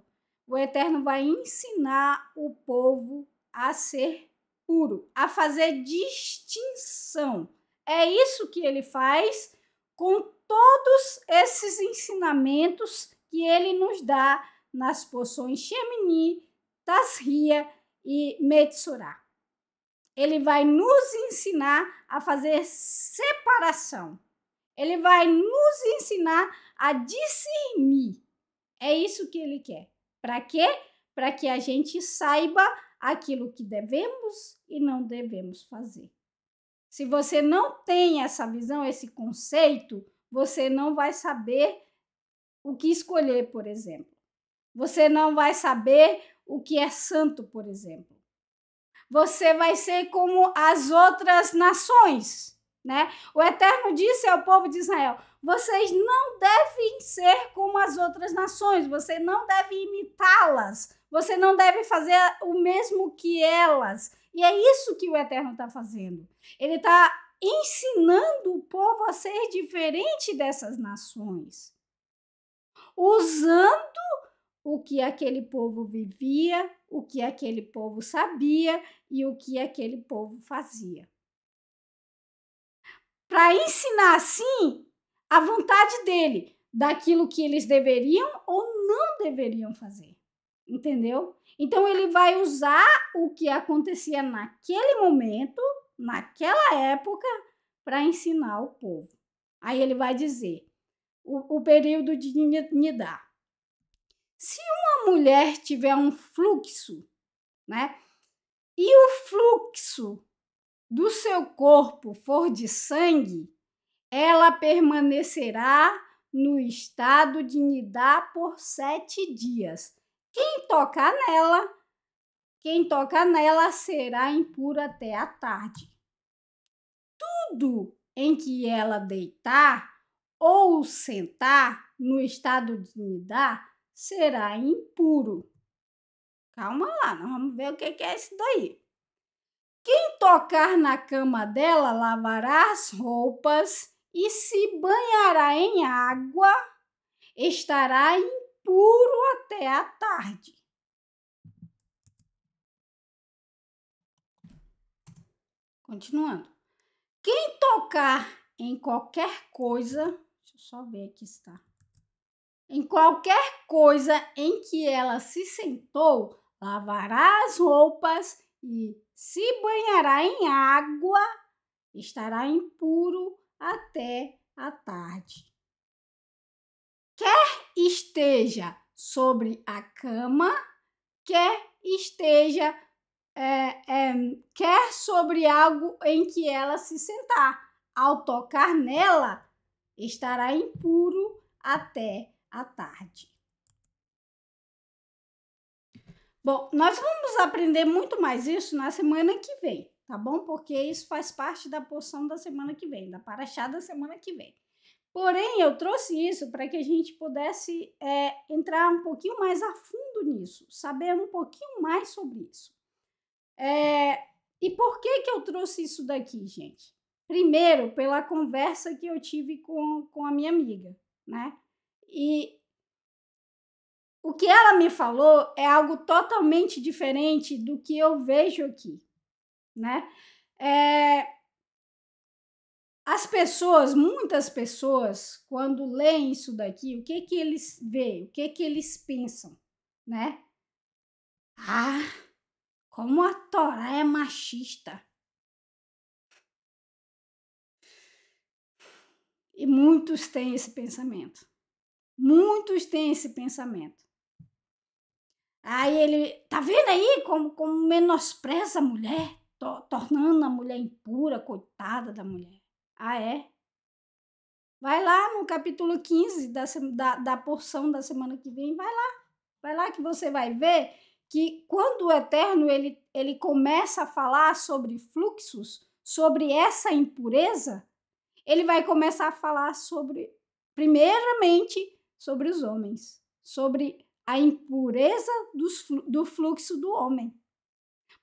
o Eterno vai ensinar o povo a ser puro, a fazer distinção. É isso que ele faz com todos esses ensinamentos que ele nos dá nas poções Shemini, Tasria e Metsurá. Ele vai nos ensinar a fazer separação. Ele vai nos ensinar a discernir. É isso que ele quer. Para quê? Para que a gente saiba aquilo que devemos e não devemos fazer. Se você não tem essa visão, esse conceito, você não vai saber o que escolher, por exemplo. Você não vai saber o que é santo, por exemplo. Você vai ser como as outras nações né? O Eterno disse ao povo de Israel: vocês não devem ser como as outras nações, você não deve imitá-las, você não deve fazer o mesmo que elas. E é isso que o Eterno está fazendo. Ele está ensinando o povo a ser diferente dessas nações, usando o que aquele povo vivia, o que aquele povo sabia e o que aquele povo fazia para ensinar assim a vontade dele daquilo que eles deveriam ou não deveriam fazer. Entendeu? Então ele vai usar o que acontecia naquele momento, naquela época, para ensinar o povo. Aí ele vai dizer o, o período de Nidá. Se uma mulher tiver um fluxo, né? E o fluxo do seu corpo for de sangue, ela permanecerá no estado de nidar por sete dias. Quem tocar nela, quem toca nela será impura até a tarde. Tudo em que ela deitar ou sentar no estado de nidar será impuro. Calma lá, nós vamos ver o que é isso daí. Quem tocar na cama dela lavará as roupas e se banhará em água, estará impuro até a tarde. Continuando. Quem tocar em qualquer coisa, deixa eu só ver aqui está. Em qualquer coisa em que ela se sentou, lavará as roupas e se banhará em água, estará impuro até a tarde. Quer esteja sobre a cama, quer esteja é, é, quer sobre algo em que ela se sentar. Ao tocar nela, estará impuro até a tarde. Bom, nós vamos aprender muito mais isso na semana que vem, tá bom? Porque isso faz parte da porção da semana que vem, da paraxá da semana que vem. Porém, eu trouxe isso para que a gente pudesse é, entrar um pouquinho mais a fundo nisso, saber um pouquinho mais sobre isso. É, e por que, que eu trouxe isso daqui, gente? Primeiro, pela conversa que eu tive com, com a minha amiga, né? E o que ela me falou é algo totalmente diferente do que eu vejo aqui, né? É, as pessoas, muitas pessoas, quando leem isso daqui, o que que eles veem, o que que eles pensam, né? Ah, como a Torá é machista. E muitos têm esse pensamento. Muitos têm esse pensamento. Aí ele, tá vendo aí como, como menospreza a mulher, to, tornando a mulher impura, coitada da mulher. Ah, é? Vai lá no capítulo 15 da, da, da porção da semana que vem, vai lá. Vai lá que você vai ver que quando o Eterno ele, ele começa a falar sobre fluxos, sobre essa impureza, ele vai começar a falar sobre, primeiramente, sobre os homens, sobre a impureza do fluxo do homem.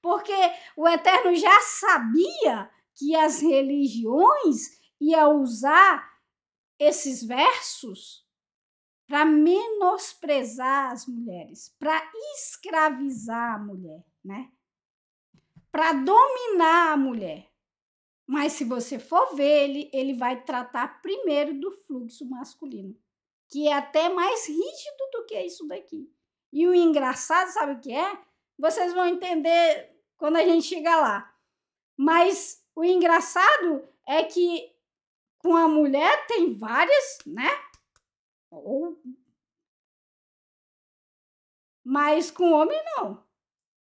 Porque o Eterno já sabia que as religiões iam usar esses versos para menosprezar as mulheres, para escravizar a mulher, né? Para dominar a mulher. Mas se você for ver ele, ele vai tratar primeiro do fluxo masculino que é até mais rígido do que isso daqui. E o engraçado, sabe o que é? Vocês vão entender quando a gente chegar lá. Mas o engraçado é que com a mulher tem várias, né? Ou... Mas com o homem não.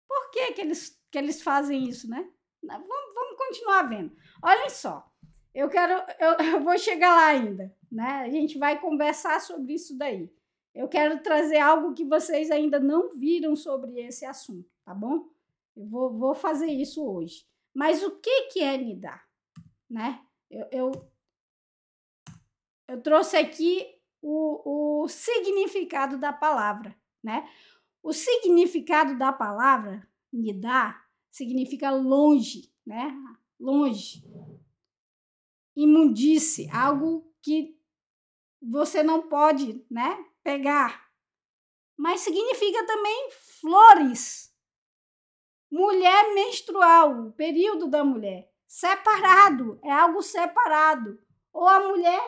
Por que, que, eles, que eles fazem isso, né? Vamos, vamos continuar vendo. Olhem só, eu quero, eu, eu vou chegar lá ainda né? A gente vai conversar sobre isso daí. Eu quero trazer algo que vocês ainda não viram sobre esse assunto, tá bom? Eu vou, vou fazer isso hoje. Mas o que, que é nidar? Né? Eu, eu, eu trouxe aqui o, o significado da palavra, né? O significado da palavra nidar significa longe, né? Longe. Imundice, algo que você não pode, né, pegar. Mas significa também flores. Mulher menstrual, o período da mulher. Separado, é algo separado. Ou a mulher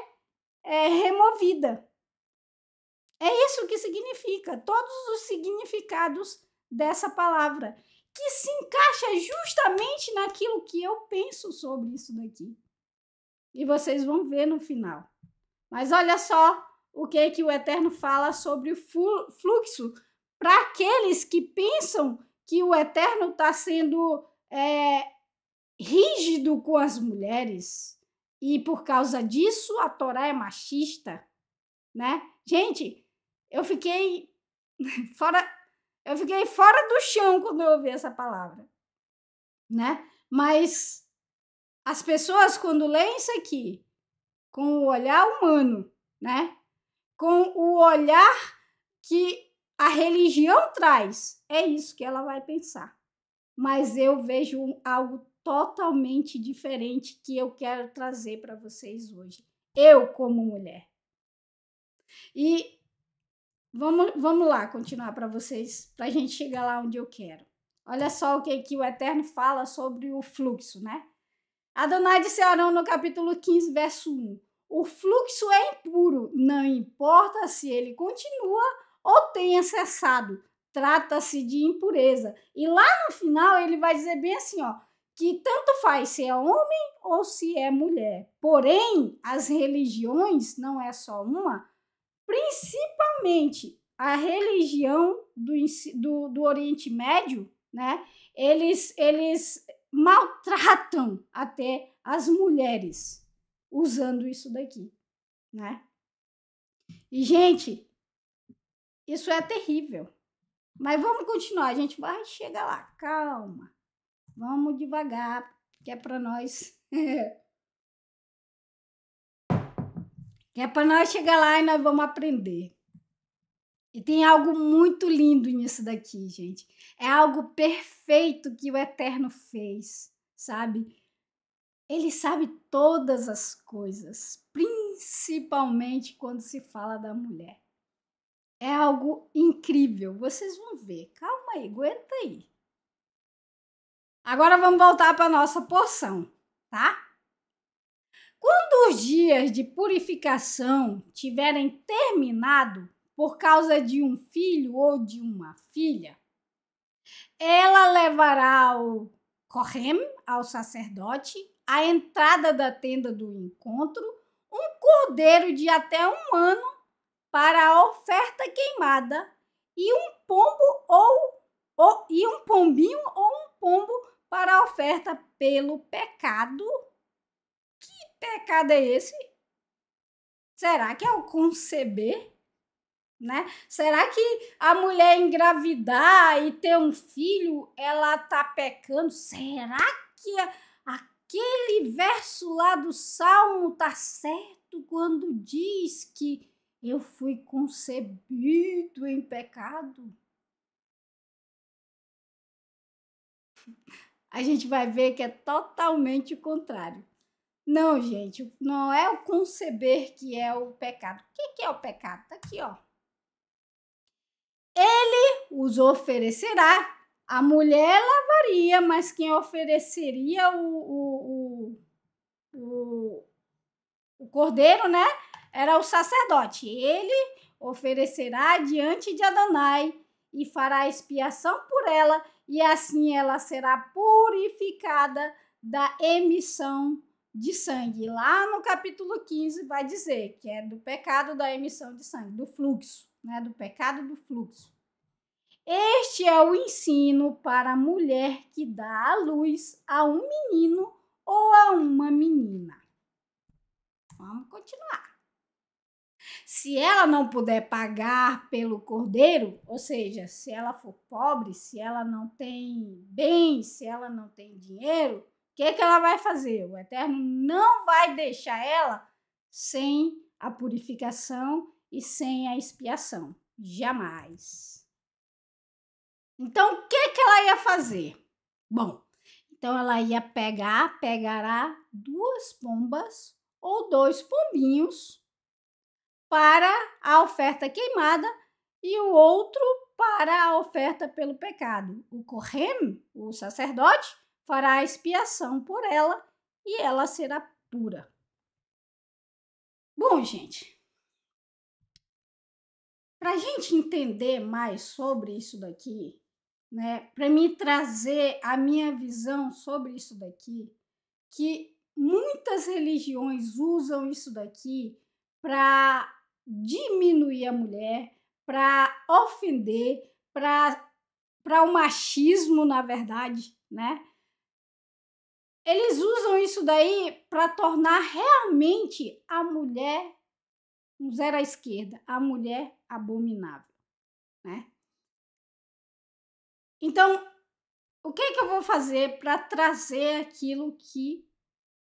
é removida. É isso que significa, todos os significados dessa palavra, que se encaixa justamente naquilo que eu penso sobre isso daqui. E vocês vão ver no final. Mas olha só o que, que o Eterno fala sobre o fluxo para aqueles que pensam que o Eterno está sendo é, rígido com as mulheres e por causa disso a Torá é machista, né? Gente, eu fiquei fora, eu fiquei fora do chão quando eu ouvi essa palavra, né? Mas as pessoas quando leem isso aqui com o olhar humano, né? Com o olhar que a religião traz. É isso que ela vai pensar. Mas eu vejo algo totalmente diferente que eu quero trazer para vocês hoje. Eu, como mulher. E vamos, vamos lá continuar para vocês, para a gente chegar lá onde eu quero. Olha só o que, que o Eterno fala sobre o fluxo, né? Adonai disse a Arão no capítulo 15, verso 1: O fluxo é impuro, não importa se ele continua ou tenha cessado, trata-se de impureza. E lá no final ele vai dizer bem assim, ó, que tanto faz se é homem ou se é mulher. Porém, as religiões não é só uma, principalmente a religião do, do, do Oriente Médio, né? Eles, eles maltratam até as mulheres usando isso daqui, né? E gente, isso é terrível. Mas vamos continuar, a gente vai chegar lá, calma. Vamos devagar, que é para nós que é para nós chegar lá e nós vamos aprender. E tem algo muito lindo nisso daqui, gente. É algo perfeito que o Eterno fez, sabe? Ele sabe todas as coisas, principalmente quando se fala da mulher. É algo incrível, vocês vão ver. Calma aí, aguenta aí. Agora vamos voltar para nossa porção, tá? Quando os dias de purificação tiverem terminado, por causa de um filho ou de uma filha, ela levará ao Correm, ao sacerdote, à entrada da tenda do encontro, um cordeiro de até um ano para a oferta queimada e um pombo ou, ou e um pombinho ou um pombo para a oferta pelo pecado. Que pecado é esse? Será que é o conceber? né? Será que a mulher engravidar e ter um filho, ela tá pecando? Será que aquele verso lá do Salmo tá certo quando diz que eu fui concebido em pecado? A gente vai ver que é totalmente o contrário. Não, gente, não é o conceber que é o pecado. O que é o pecado? Tá aqui, ó. Ele os oferecerá. A mulher lavaria, mas quem ofereceria o, o, o, o cordeiro, né? Era o sacerdote. Ele oferecerá diante de Adonai e fará expiação por ela, e assim ela será purificada da emissão de sangue. Lá no capítulo 15 vai dizer que é do pecado da emissão de sangue, do fluxo né, do pecado do fluxo. Este é o ensino para a mulher que dá à luz a um menino ou a uma menina. Vamos continuar. Se ela não puder pagar pelo cordeiro, ou seja, se ela for pobre, se ela não tem bens, se ela não tem dinheiro, o que, que ela vai fazer? O Eterno não vai deixar ela sem a purificação e sem a expiação. Jamais. Então, o que, que ela ia fazer? Bom, então ela ia pegar, pegará duas pombas ou dois pombinhos para a oferta queimada e o outro para a oferta pelo pecado. O Correm, o sacerdote, fará a expiação por ela e ela será pura. Bom, gente, para a gente entender mais sobre isso daqui, né, para me trazer a minha visão sobre isso daqui, que muitas religiões usam isso daqui para diminuir a mulher, para ofender, para para o machismo, na verdade, né? Eles usam isso daí para tornar realmente a mulher um zero à esquerda, a mulher abominável, né? Então, o que, é que eu vou fazer para trazer aquilo que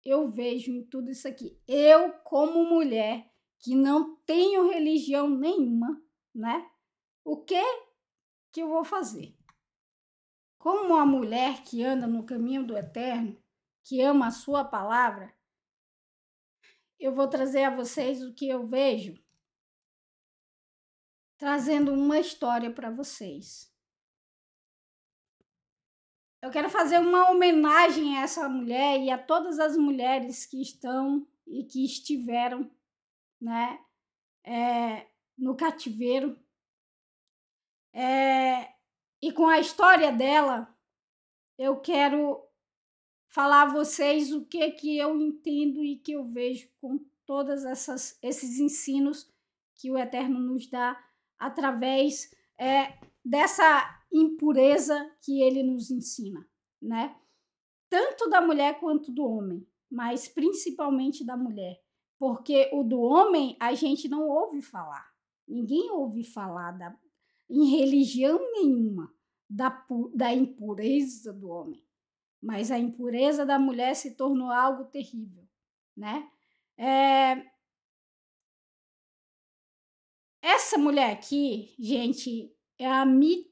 eu vejo em tudo isso aqui? Eu, como mulher que não tenho religião nenhuma, né? O que que eu vou fazer? Como uma mulher que anda no caminho do eterno, que ama a sua palavra, eu vou trazer a vocês o que eu vejo, trazendo uma história para vocês. Eu quero fazer uma homenagem a essa mulher e a todas as mulheres que estão e que estiveram, né, é, no cativeiro. É, e com a história dela, eu quero falar a vocês o que que eu entendo e que eu vejo com todas essas esses ensinos que o Eterno nos dá através é, dessa impureza que ele nos ensina, né? Tanto da mulher quanto do homem, mas principalmente da mulher, porque o do homem a gente não ouve falar. Ninguém ouve falar da, em religião nenhuma da, da impureza do homem mas a impureza da mulher se tornou algo terrível, né? É... Essa mulher aqui, gente, é a Mit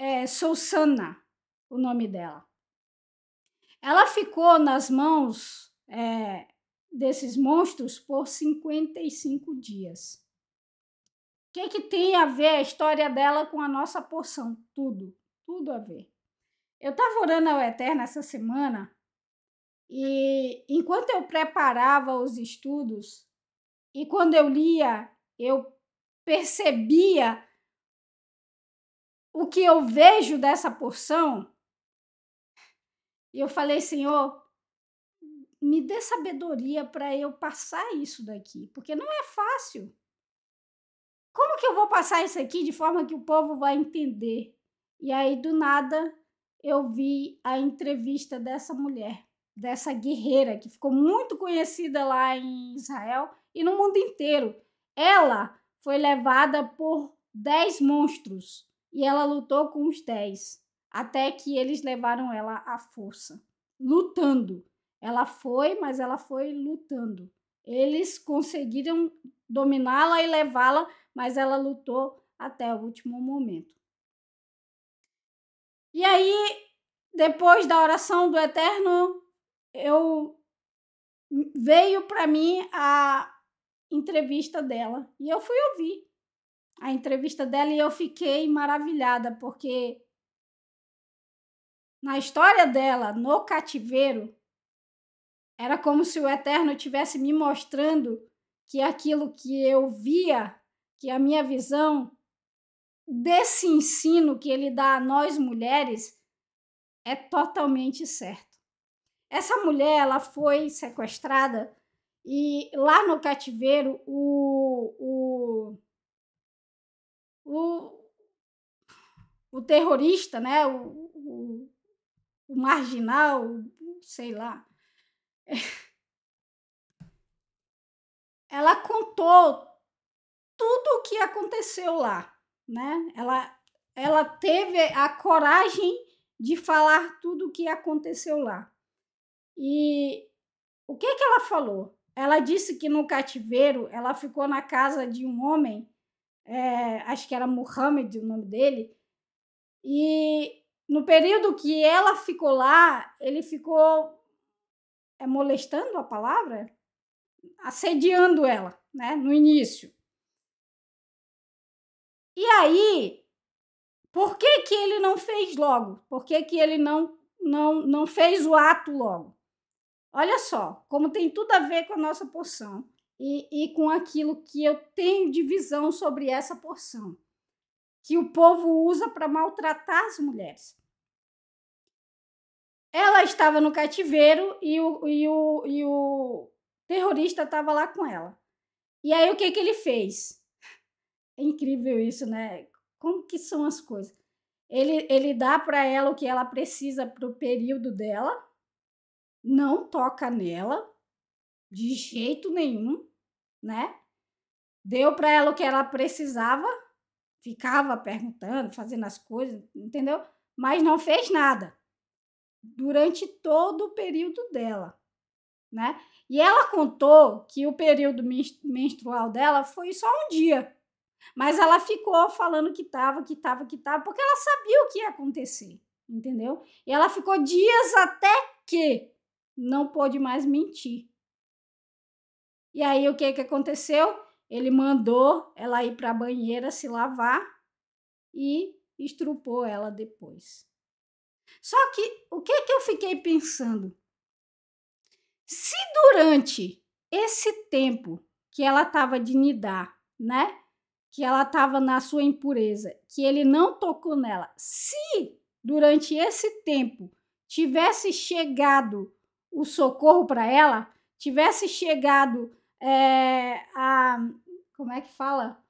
é, Sousana, o nome dela. Ela ficou nas mãos é, desses monstros por 55 dias. O que, que tem a ver a história dela com a nossa porção? Tudo, tudo a ver. Eu estava orando ao Eterno essa semana e enquanto eu preparava os estudos e quando eu lia, eu percebia o que eu vejo dessa porção. E eu falei, Senhor, me dê sabedoria para eu passar isso daqui, porque não é fácil. Como que eu vou passar isso aqui de forma que o povo vai entender? E aí, do nada, eu vi a entrevista dessa mulher, dessa guerreira que ficou muito conhecida lá em Israel e no mundo inteiro. Ela foi levada por 10 monstros e ela lutou com os 10, até que eles levaram ela à força, lutando. Ela foi, mas ela foi lutando. Eles conseguiram dominá-la e levá-la, mas ela lutou até o último momento. E aí, depois da oração do Eterno, eu veio para mim a entrevista dela e eu fui ouvir a entrevista dela e eu fiquei maravilhada porque na história dela no cativeiro era como se o Eterno tivesse me mostrando que aquilo que eu via, que é a minha visão desse ensino que ele dá a nós mulheres é totalmente certo. Essa mulher, ela foi sequestrada e lá no cativeiro o o, o, o terrorista, né, o, o, o marginal, sei lá, ela contou tudo o que aconteceu lá né? Ela, ela teve a coragem de falar tudo o que aconteceu lá. E o que, que ela falou? Ela disse que no cativeiro ela ficou na casa de um homem, é, acho que era Muhammad o nome dele, e no período que ela ficou lá, ele ficou é molestando a palavra, assediando ela, né, no início. E aí, por que, que ele não fez logo? Por que, que ele não, não, não fez o ato logo? Olha só, como tem tudo a ver com a nossa porção e, e com aquilo que eu tenho de visão sobre essa porção, que o povo usa para maltratar as mulheres. Ela estava no cativeiro e o, e o, e o terrorista estava lá com ela. E aí o que, que ele fez? é incrível isso, né? Como que são as coisas? Ele, ele dá para ela o que ela precisa para o período dela, não toca nela de jeito nenhum, né? Deu para ela o que ela precisava, ficava perguntando, fazendo as coisas, entendeu? Mas não fez nada durante todo o período dela, né? E ela contou que o período menstrual dela foi só um dia. Mas ela ficou falando que tava, que tava, que tava, porque ela sabia o que ia acontecer, entendeu? E ela ficou dias até que não pôde mais mentir. E aí o que que aconteceu? Ele mandou ela ir para a banheira se lavar e estrupou ela depois. Só que o que que eu fiquei pensando? Se durante esse tempo que ela estava de nidar, né? que ela estava na sua impureza, que ele não tocou nela. Se durante esse tempo tivesse chegado o socorro para ela, tivesse chegado é, a. Como é que fala?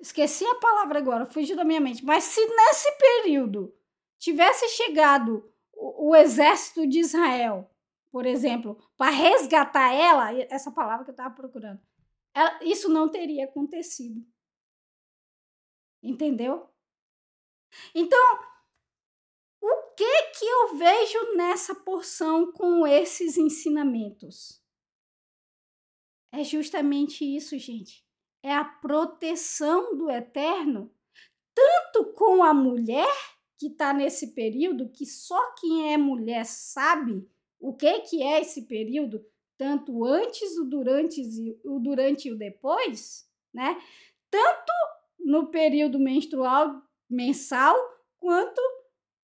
Esqueci a palavra agora, fugiu da minha mente. Mas se nesse período tivesse chegado o, o exército de Israel, por exemplo, para resgatar ela, essa palavra que eu estava procurando, ela, isso não teria acontecido. Entendeu? Então, o que que eu vejo nessa porção com esses ensinamentos? É justamente isso, gente. É a proteção do eterno, tanto com a mulher que está nesse período, que só quem é mulher sabe o que, que é esse período, tanto antes, o durante, o durante e o depois, né? Tanto no período menstrual mensal quanto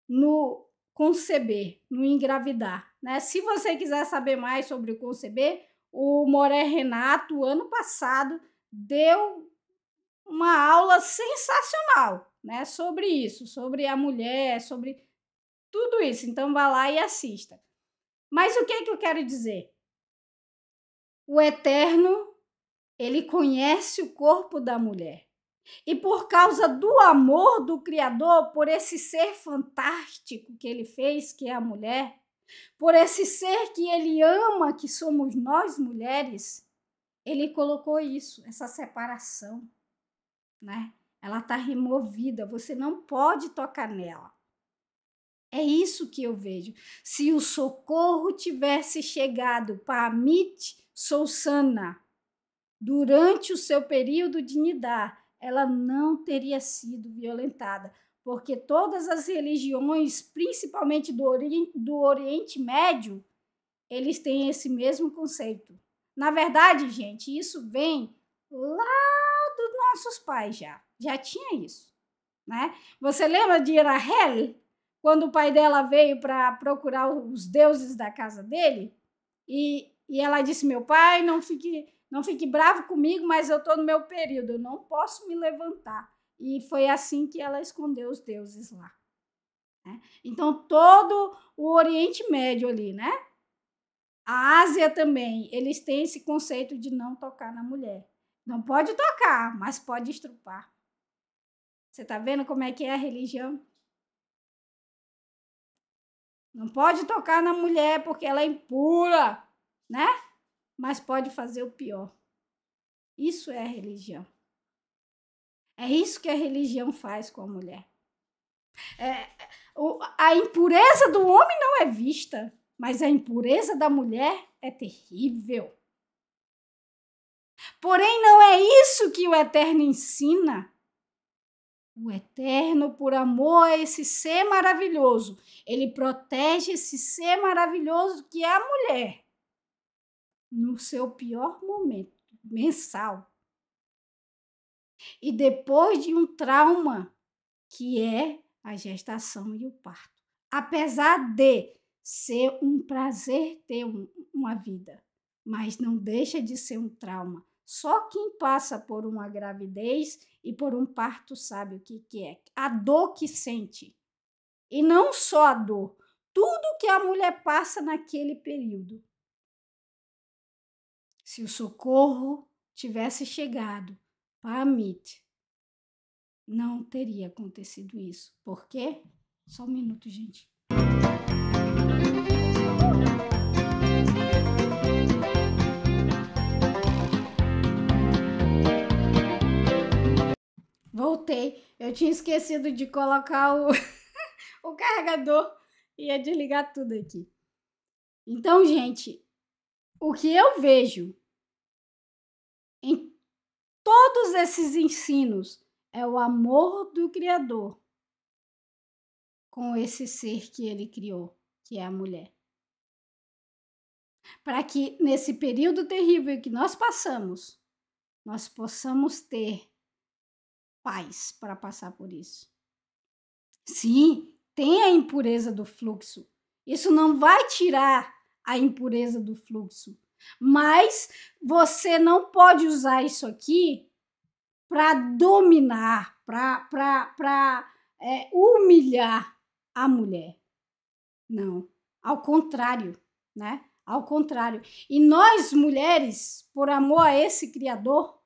no conceber, no engravidar, né? Se você quiser saber mais sobre o conceber, o Moré Renato ano passado deu uma aula sensacional, né, sobre isso, sobre a mulher, sobre tudo isso. Então vá lá e assista. Mas o que é que eu quero dizer? O Eterno, ele conhece o corpo da mulher. E por causa do amor do Criador por esse ser fantástico que ele fez, que é a mulher, por esse ser que ele ama, que somos nós mulheres, ele colocou isso, essa separação, né? Ela está removida, você não pode tocar nela. É isso que eu vejo. Se o socorro tivesse chegado para Amit, Sana. durante o seu período de Nidar, ela não teria sido violentada, porque todas as religiões, principalmente do, do Oriente Médio, eles têm esse mesmo conceito. Na verdade, gente, isso vem lá dos nossos pais já. Já tinha isso, né? Você lembra de Rahel? Quando o pai dela veio para procurar os deuses da casa dele e e ela disse: Meu pai, não fique, não fique bravo comigo, mas eu estou no meu período, eu não posso me levantar. E foi assim que ela escondeu os deuses lá. Né? Então, todo o Oriente Médio ali, né? A Ásia também, eles têm esse conceito de não tocar na mulher. Não pode tocar, mas pode estrupar. Você está vendo como é que é a religião? Não pode tocar na mulher porque ela é impura né? Mas pode fazer o pior. Isso é religião. É isso que a religião faz com a mulher. É, a impureza do homem não é vista, mas a impureza da mulher é terrível. Porém, não é isso que o Eterno ensina. O Eterno, por amor a esse ser maravilhoso, ele protege esse ser maravilhoso que é a mulher no seu pior momento mensal. E depois de um trauma, que é a gestação e o parto. Apesar de ser um prazer ter um, uma vida, mas não deixa de ser um trauma. Só quem passa por uma gravidez e por um parto sabe o que, que é. A dor que sente. E não só a dor, tudo que a mulher passa naquele período se o socorro tivesse chegado para Amit, não teria acontecido isso. Por quê? Só um minuto, gente. Voltei. Eu tinha esquecido de colocar o, o carregador e ia desligar tudo aqui. Então, gente, o que eu vejo em todos esses ensinos é o amor do Criador com esse ser que ele criou, que é a mulher. Para que nesse período terrível que nós passamos, nós possamos ter paz para passar por isso. Sim, tem a impureza do fluxo. Isso não vai tirar a impureza do fluxo, mas você não pode usar isso aqui para dominar, para é, humilhar a mulher. Não, ao contrário, né? Ao contrário. E nós, mulheres, por amor a esse Criador,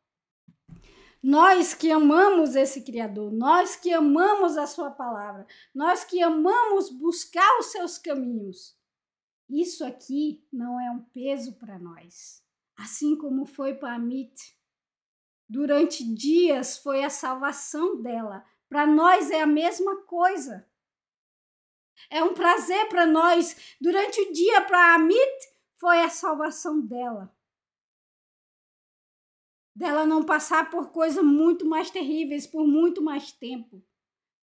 nós que amamos esse Criador, nós que amamos a Sua palavra, nós que amamos buscar os seus caminhos, isso aqui não é um peso para nós. Assim como foi para Amit. Durante dias foi a salvação dela. Para nós é a mesma coisa. É um prazer para nós. Durante o dia, para Amit, foi a salvação dela. Dela não passar por coisas muito mais terríveis por muito mais tempo.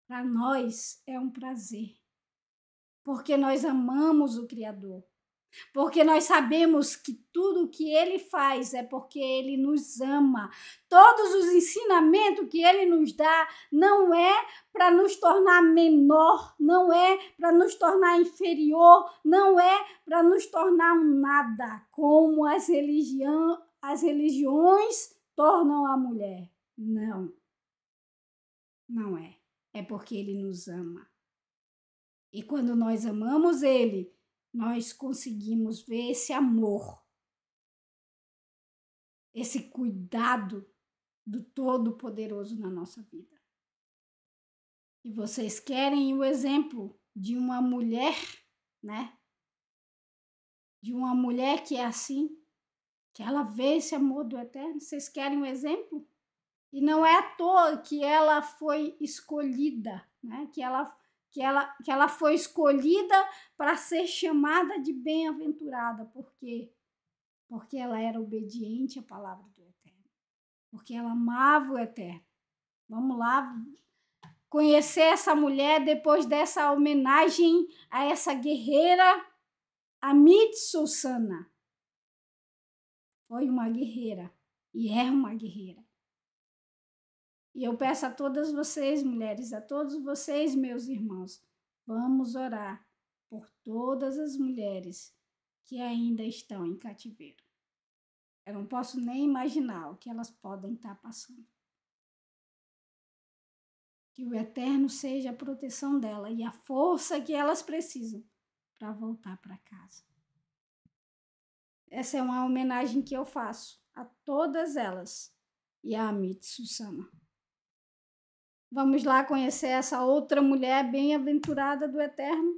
Para nós é um prazer porque nós amamos o Criador, porque nós sabemos que tudo o que ele faz é porque ele nos ama. Todos os ensinamentos que ele nos dá não é para nos tornar menor, não é para nos tornar inferior, não é para nos tornar um nada, como as, as religiões tornam a mulher. Não. Não é. É porque ele nos ama. E quando nós amamos Ele, nós conseguimos ver esse amor, esse cuidado do Todo-Poderoso na nossa vida. E vocês querem o exemplo de uma mulher, né? De uma mulher que é assim, que ela vê esse amor do Eterno. Vocês querem um exemplo? E não é à toa que ela foi escolhida, né? Que ela que ela, que ela foi escolhida para ser chamada de bem-aventurada, porque porque ela era obediente à palavra do Eterno, porque ela amava o Eterno. Vamos lá conhecer essa mulher depois dessa homenagem a essa guerreira Amit Susana. Foi uma guerreira e é uma guerreira. E eu peço a todas vocês, mulheres, a todos vocês, meus irmãos, vamos orar por todas as mulheres que ainda estão em cativeiro. Eu não posso nem imaginar o que elas podem estar passando. Que o eterno seja a proteção dela e a força que elas precisam para voltar para casa. Essa é uma homenagem que eu faço a todas elas e a Amit Susana. Vamos lá conhecer essa outra mulher bem-aventurada do Eterno.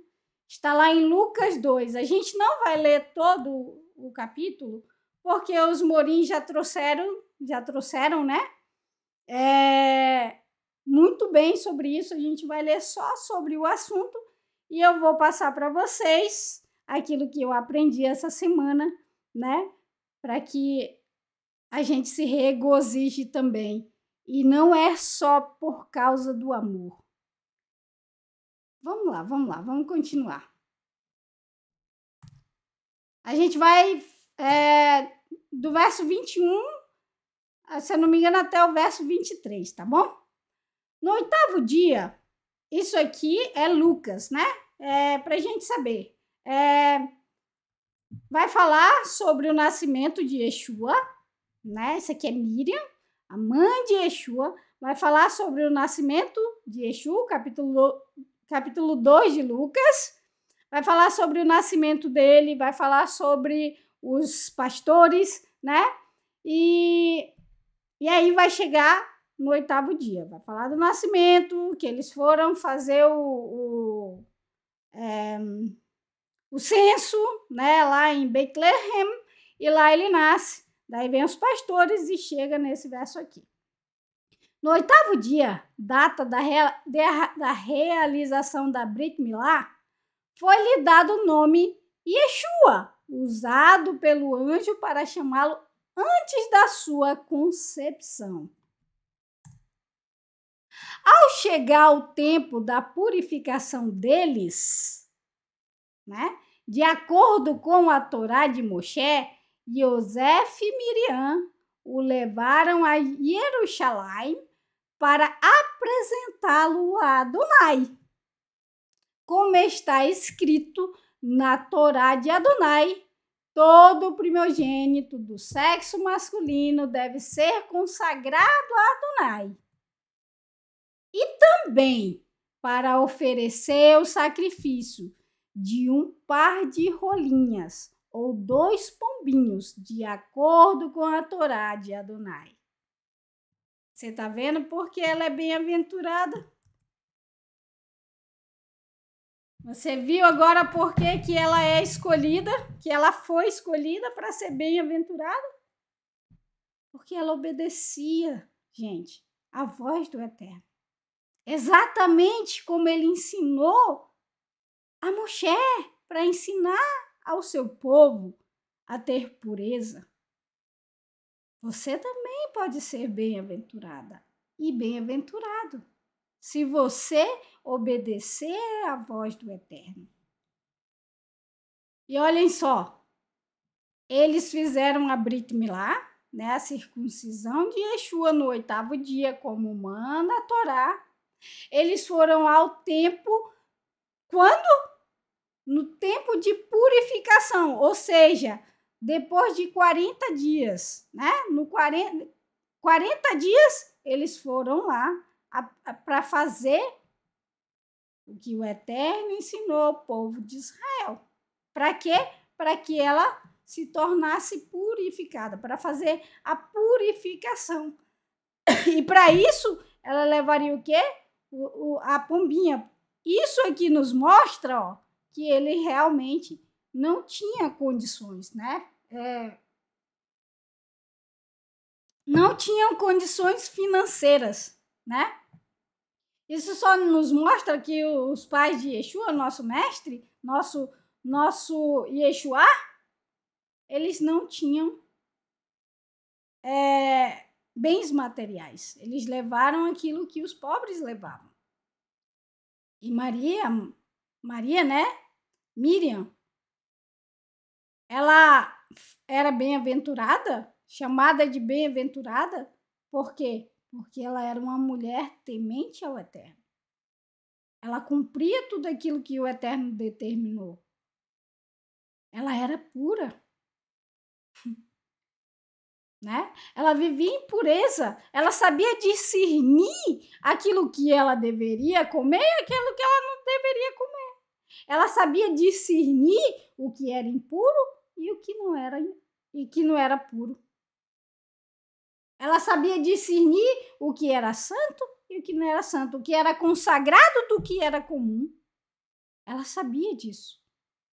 Está lá em Lucas 2. A gente não vai ler todo o capítulo, porque os morins já trouxeram, já trouxeram, né? É, muito bem sobre isso. A gente vai ler só sobre o assunto e eu vou passar para vocês aquilo que eu aprendi essa semana, né? Para que a gente se regozije também e não é só por causa do amor. Vamos lá, vamos lá, vamos continuar. A gente vai é, do verso 21 ah, se eu não me engano, até o verso 23, tá bom? No oitavo dia, isso aqui é Lucas, né? É, Para a gente saber. É, vai falar sobre o nascimento de Yeshua, né? Isso aqui é Miriam. A mãe de Yeshua vai falar sobre o nascimento de Yeshua, capítulo, capítulo 2 de Lucas. Vai falar sobre o nascimento dele, vai falar sobre os pastores, né? E, e aí vai chegar no oitavo dia. Vai falar do nascimento, que eles foram fazer o, o, é, o censo né, lá em Bethlehem, e lá ele nasce. Daí vem os pastores e chega nesse verso aqui. No oitavo dia, data da, rea, da realização da Brit Milá, foi-lhe dado o nome Yeshua, usado pelo anjo para chamá-lo antes da sua concepção. Ao chegar o tempo da purificação deles, né, de acordo com a Torá de Moshe, José e Miriam o levaram a Jerusalém para apresentá-lo a Adonai, como está escrito na Torá de Adonai. Todo primogênito do sexo masculino deve ser consagrado a Adonai. E também para oferecer o sacrifício de um par de rolinhas ou dois pombinhos, de acordo com a Torá de Adonai. Você está vendo por que ela é bem-aventurada? Você viu agora por que, que ela é escolhida, que ela foi escolhida para ser bem-aventurada? Porque ela obedecia, gente, a voz do Eterno. Exatamente como ele ensinou a mulher para ensinar ao seu povo a ter pureza. Você também pode ser bem-aventurada e bem-aventurado, se você obedecer à voz do Eterno. E olhem só, eles fizeram a Brit Milá, né, a circuncisão de Yeshua no oitavo dia, como manda a Torá. Eles foram ao templo quando? no tempo de purificação, ou seja, depois de 40 dias, né? No 40, 40 dias eles foram lá para fazer o que o Eterno ensinou ao povo de Israel. Para quê? Para que ela se tornasse purificada, para fazer a purificação. E para isso, ela levaria o quê? O, o, a pombinha. Isso aqui é nos mostra, ó, que ele realmente não tinha condições, né? É, não tinham condições financeiras, né? Isso só nos mostra que os pais de Yeshua, nosso mestre, nosso nosso Yeshua, eles não tinham é, bens materiais. Eles levaram aquilo que os pobres levavam. E Maria, Maria, né? Miriam, ela era bem-aventurada, chamada de bem-aventurada, por quê? Porque ela era uma mulher temente ao Eterno. Ela cumpria tudo aquilo que o Eterno determinou. Ela era pura. Né? Ela vivia em pureza, ela sabia discernir aquilo que ela deveria comer e aquilo que ela não deveria comer. Ela sabia discernir o que era impuro e o que não era e que não era puro. Ela sabia discernir o que era santo e o que não era santo, o que era consagrado do que era comum. Ela sabia disso.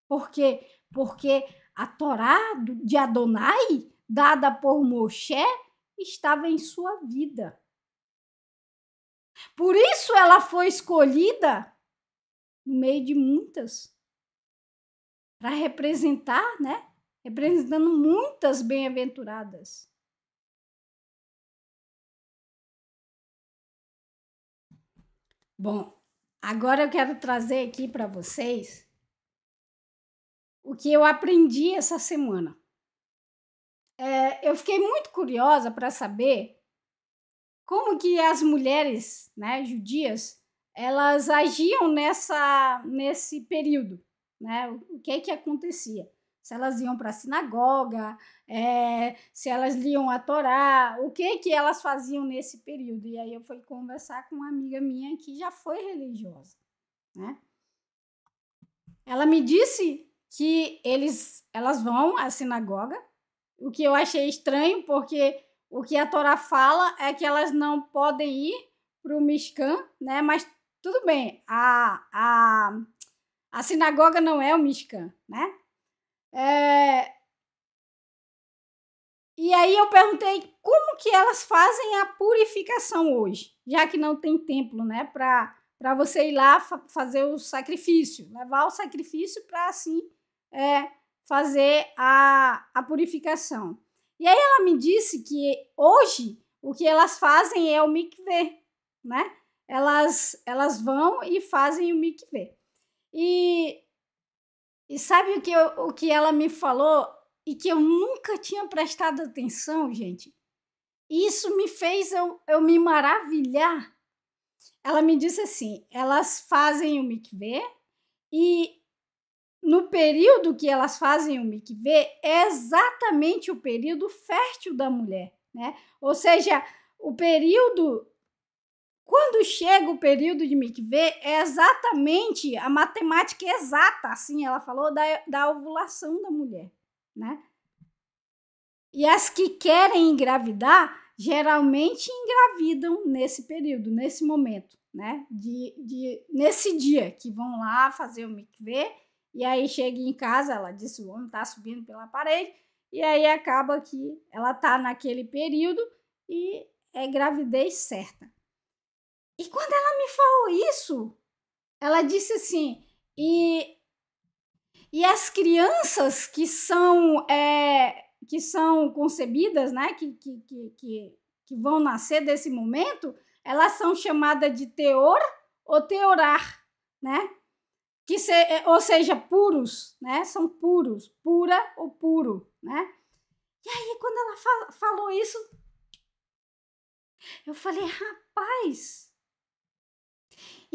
Por quê? Porque a Torá de Adonai, dada por Moshe, estava em sua vida. Por isso ela foi escolhida no meio de muitas, para representar, né? Representando muitas bem-aventuradas. Bom, agora eu quero trazer aqui para vocês o que eu aprendi essa semana. É, eu fiquei muito curiosa para saber como que as mulheres né, judias elas agiam nessa, nesse período, né? O que é que acontecia? Se elas iam para a sinagoga, é, se elas liam a Torá, o que é que elas faziam nesse período? E aí eu fui conversar com uma amiga minha que já foi religiosa, né? Ela me disse que eles, elas vão à sinagoga, o que eu achei estranho, porque o que a Torá fala é que elas não podem ir para o Mishkan, né? Mas tudo bem, a, a, a sinagoga não é o Mishkan, né? É, e aí eu perguntei como que elas fazem a purificação hoje, já que não tem templo, né, para para você ir lá fa fazer o sacrifício, levar o sacrifício para assim é, fazer a, a purificação. E aí ela me disse que hoje o que elas fazem é o mikveh, né? elas, elas vão e fazem o mikveh. E, e sabe o que, eu, o que ela me falou? E que eu nunca tinha prestado atenção, gente. Isso me fez eu, eu me maravilhar. Ela me disse assim: elas fazem o ver e no período que elas fazem o micv é exatamente o período fértil da mulher, né? Ou seja, o período quando chega o período de Mikveh, é exatamente a matemática exata, assim ela falou, da, da ovulação da mulher, né? E as que querem engravidar, geralmente engravidam nesse período, nesse momento, né? De, de, nesse dia que vão lá fazer o mikvê, e aí chega em casa, ela disse, o homem tá subindo pela parede, e aí acaba que ela tá naquele período e é gravidez certa. E quando ela me falou isso, ela disse assim: e, e as crianças que são, é, que são concebidas, né, que, que, que, que, vão nascer desse momento, elas são chamadas de teor ou teorar, né? Que se, é, ou seja, puros, né? São puros, pura ou puro, né? E aí, quando ela falou isso, eu falei, rapaz,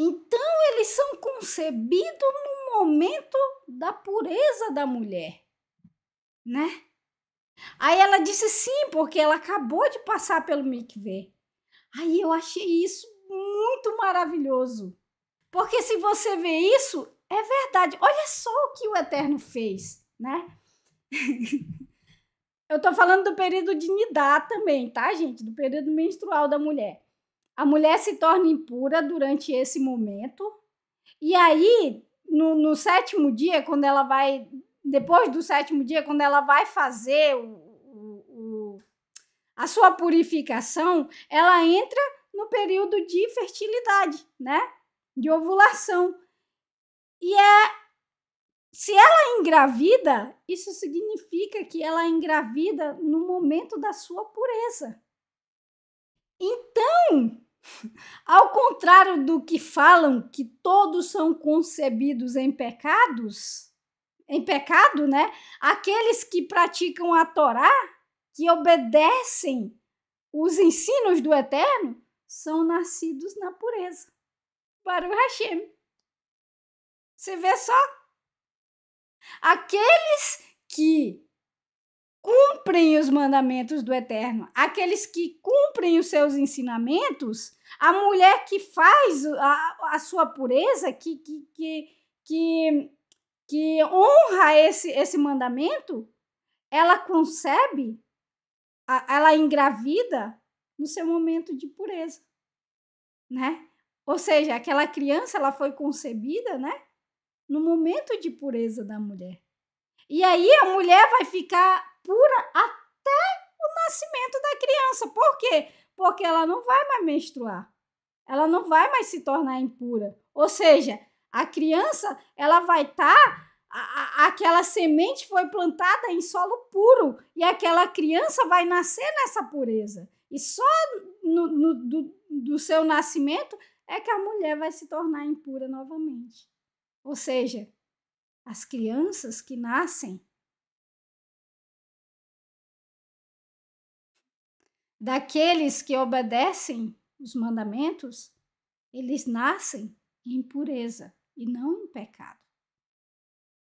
então, eles são concebidos no momento da pureza da mulher, né? Aí ela disse sim, porque ela acabou de passar pelo mikveh. Aí eu achei isso muito maravilhoso. Porque se você vê isso, é verdade. Olha só o que o Eterno fez, né? eu tô falando do período de Nidá também, tá, gente? Do período menstrual da mulher a mulher se torna impura durante esse momento. E aí, no, no, sétimo dia, quando ela vai. Depois do sétimo dia, quando ela vai fazer o, o, o, a sua purificação, ela entra no período de fertilidade, né? De ovulação. E é. Se ela é engravida, isso significa que ela é engravida no momento da sua pureza. Então, ao contrário do que falam, que todos são concebidos em pecados, em pecado, né? Aqueles que praticam a Torá, que obedecem os ensinos do Eterno, são nascidos na pureza. Para o Hashem. Você vê só? Aqueles que cumprem os mandamentos do Eterno, aqueles que cumprem os seus ensinamentos, a mulher que faz a, a sua pureza, que, que, que, que, que honra esse, esse mandamento, ela concebe, ela engravida no seu momento de pureza, né? Ou seja, aquela criança ela foi concebida, né? No momento de pureza da mulher. E aí a mulher vai ficar impura até o nascimento da criança. Por quê? Porque ela não vai mais menstruar. Ela não vai mais se tornar impura. Ou seja, a criança, ela vai estar tá aquela semente foi plantada em solo puro e aquela criança vai nascer nessa pureza. E só no, no, do, do seu nascimento é que a mulher vai se tornar impura novamente. Ou seja, as crianças que nascem daqueles que obedecem os mandamentos, eles nascem em pureza e não em pecado.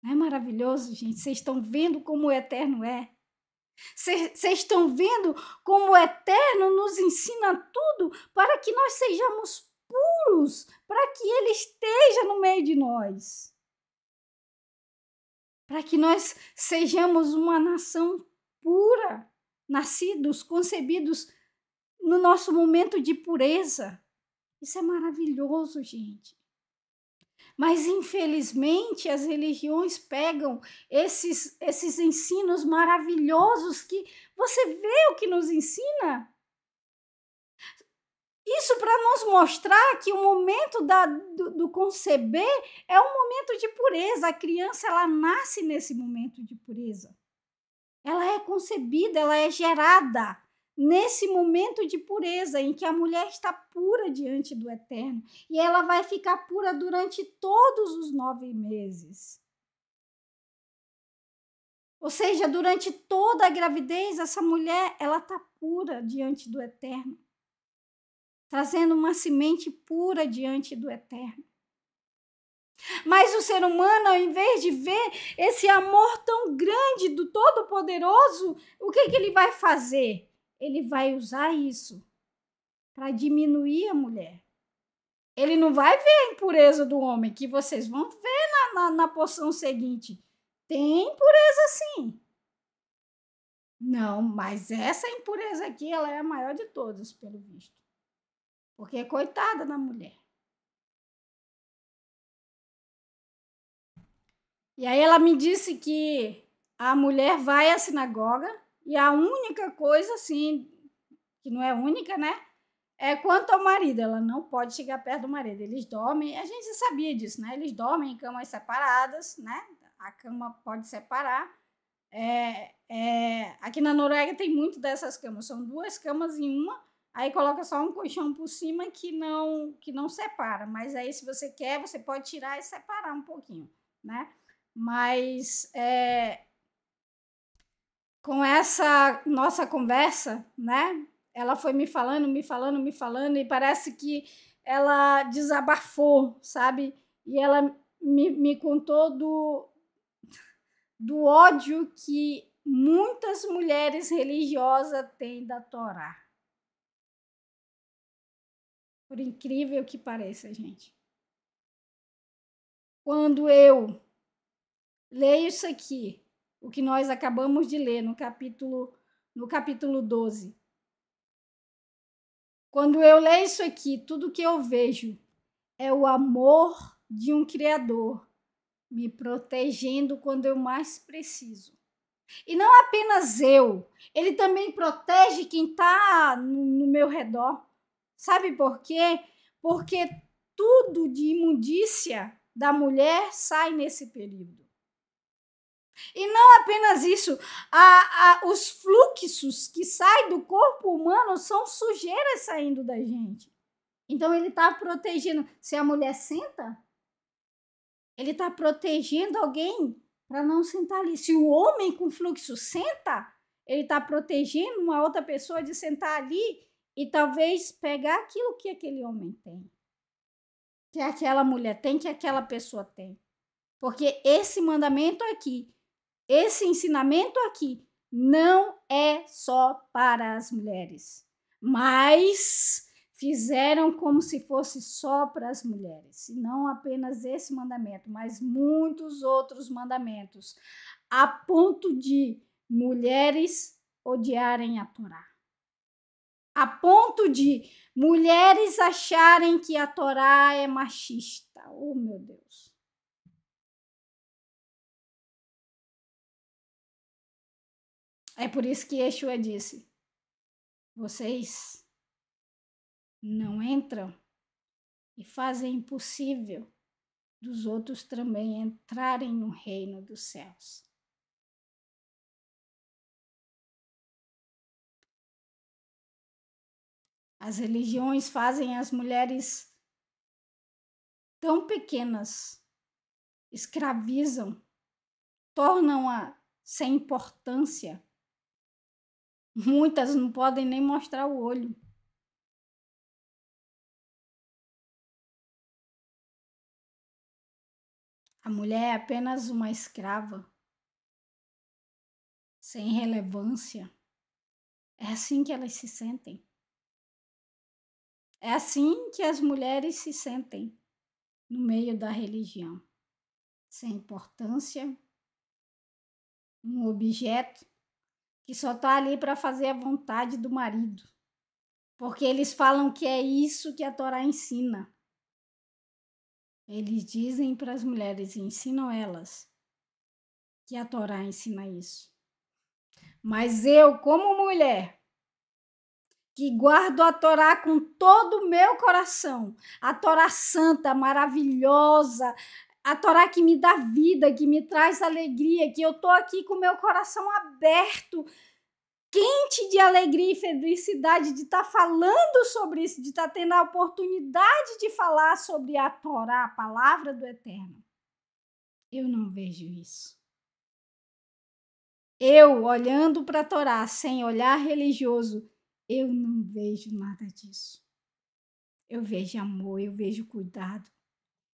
Não é maravilhoso, gente? Vocês estão vendo como o eterno é? Vocês estão vendo como o eterno nos ensina tudo para que nós sejamos puros, para que ele esteja no meio de nós. Para que nós sejamos uma nação pura nascidos, concebidos no nosso momento de pureza. Isso é maravilhoso, gente. Mas, infelizmente, as religiões pegam esses, esses ensinos maravilhosos que você vê o que nos ensina. Isso para nos mostrar que o momento da, do, do conceber é um momento de pureza. A criança ela nasce nesse momento de pureza. Ela é concebida, ela é gerada nesse momento de pureza em que a mulher está pura diante do Eterno e ela vai ficar pura durante todos os nove meses. Ou seja, durante toda a gravidez, essa mulher ela está pura diante do Eterno, trazendo uma semente pura diante do Eterno. Mas o ser humano, ao invés de ver esse amor tão grande do Todo-Poderoso, o que, que ele vai fazer? Ele vai usar isso para diminuir a mulher. Ele não vai ver a impureza do homem, que vocês vão ver na, na, na seguinte. Tem impureza sim. Não, mas essa impureza aqui, ela é a maior de todas, pelo visto. Porque é coitada da mulher. E aí ela me disse que a mulher vai à sinagoga e a única coisa, assim, que não é única, né? É quanto ao marido, ela não pode chegar perto do marido. Eles dormem, a gente sabia disso, né? Eles dormem em camas separadas, né? A cama pode separar. É, é, aqui na Noruega tem muito dessas camas, são duas camas em uma, aí coloca só um colchão por cima que não que não separa. Mas aí, se você quer, você pode tirar e separar um pouquinho, né? Mas é, com essa nossa conversa, né? Ela foi me falando, me falando, me falando, e parece que ela desabafou, sabe? E ela me, me contou do, do ódio que muitas mulheres religiosas têm da Torá. Por incrível que pareça, gente. Quando eu Leia isso aqui, o que nós acabamos de ler no capítulo, no capítulo 12. Quando eu leio isso aqui, tudo que eu vejo é o amor de um Criador me protegendo quando eu mais preciso. E não apenas eu, ele também protege quem está no, no meu redor. Sabe por quê? Porque tudo de imundícia da mulher sai nesse período. E não apenas isso, a, a, os fluxos que saem do corpo humano são sujeiras saindo da gente. Então ele está protegendo. Se a mulher senta, ele está protegendo alguém para não sentar ali. Se o homem com fluxo senta, ele está protegendo uma outra pessoa de sentar ali e talvez pegar aquilo que aquele homem tem, que aquela mulher tem, que aquela pessoa tem. Porque esse mandamento aqui esse ensinamento aqui não é só para as mulheres, mas fizeram como se fosse só para as mulheres, e não apenas esse mandamento, mas muitos outros mandamentos, a ponto de mulheres odiarem a Torá. A ponto de mulheres acharem que a Torá é machista. Oh, meu Deus. É por isso que Yeshua disse: vocês não entram e fazem impossível dos outros também entrarem no reino dos céus. As religiões fazem as mulheres tão pequenas, escravizam, tornam-a sem importância Muitas não podem nem mostrar o olho. A mulher é apenas uma escrava, sem relevância. É assim que elas se sentem. É assim que as mulheres se sentem no meio da religião, sem importância, um objeto que só está ali para fazer a vontade do marido. Porque eles falam que é isso que a Torá ensina. Eles dizem para as mulheres, ensinam elas, que a Torá ensina isso. Mas eu, como mulher, que guardo a Torá com todo o meu coração, a Torá santa, maravilhosa, a Torá que me dá vida, que me traz alegria, que eu tô aqui com meu coração aberto, quente de alegria e felicidade de estar tá falando sobre isso, de estar tá tendo a oportunidade de falar sobre a Torá, a palavra do Eterno. Eu não vejo isso. Eu, olhando para a Torá sem olhar religioso, eu não vejo nada disso. Eu vejo amor, eu vejo cuidado,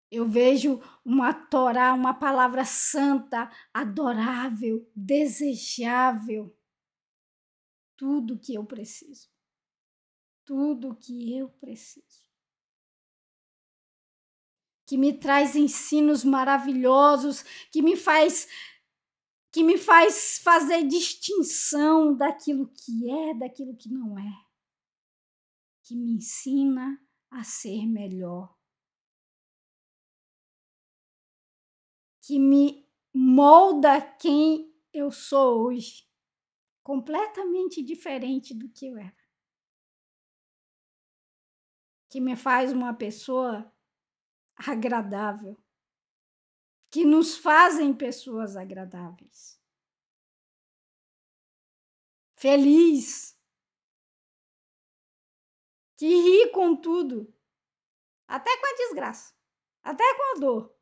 eu vejo uma Torá, uma palavra santa, adorável, desejável. Tudo que eu preciso. Tudo que eu preciso. Que me traz ensinos maravilhosos, que me faz que me faz fazer distinção daquilo que é, daquilo que não é. Que me ensina a ser melhor que me molda quem eu sou hoje, completamente diferente do que eu era. Que me faz uma pessoa agradável, que nos fazem pessoas agradáveis. Feliz, que ri com tudo, até com a desgraça, até com a dor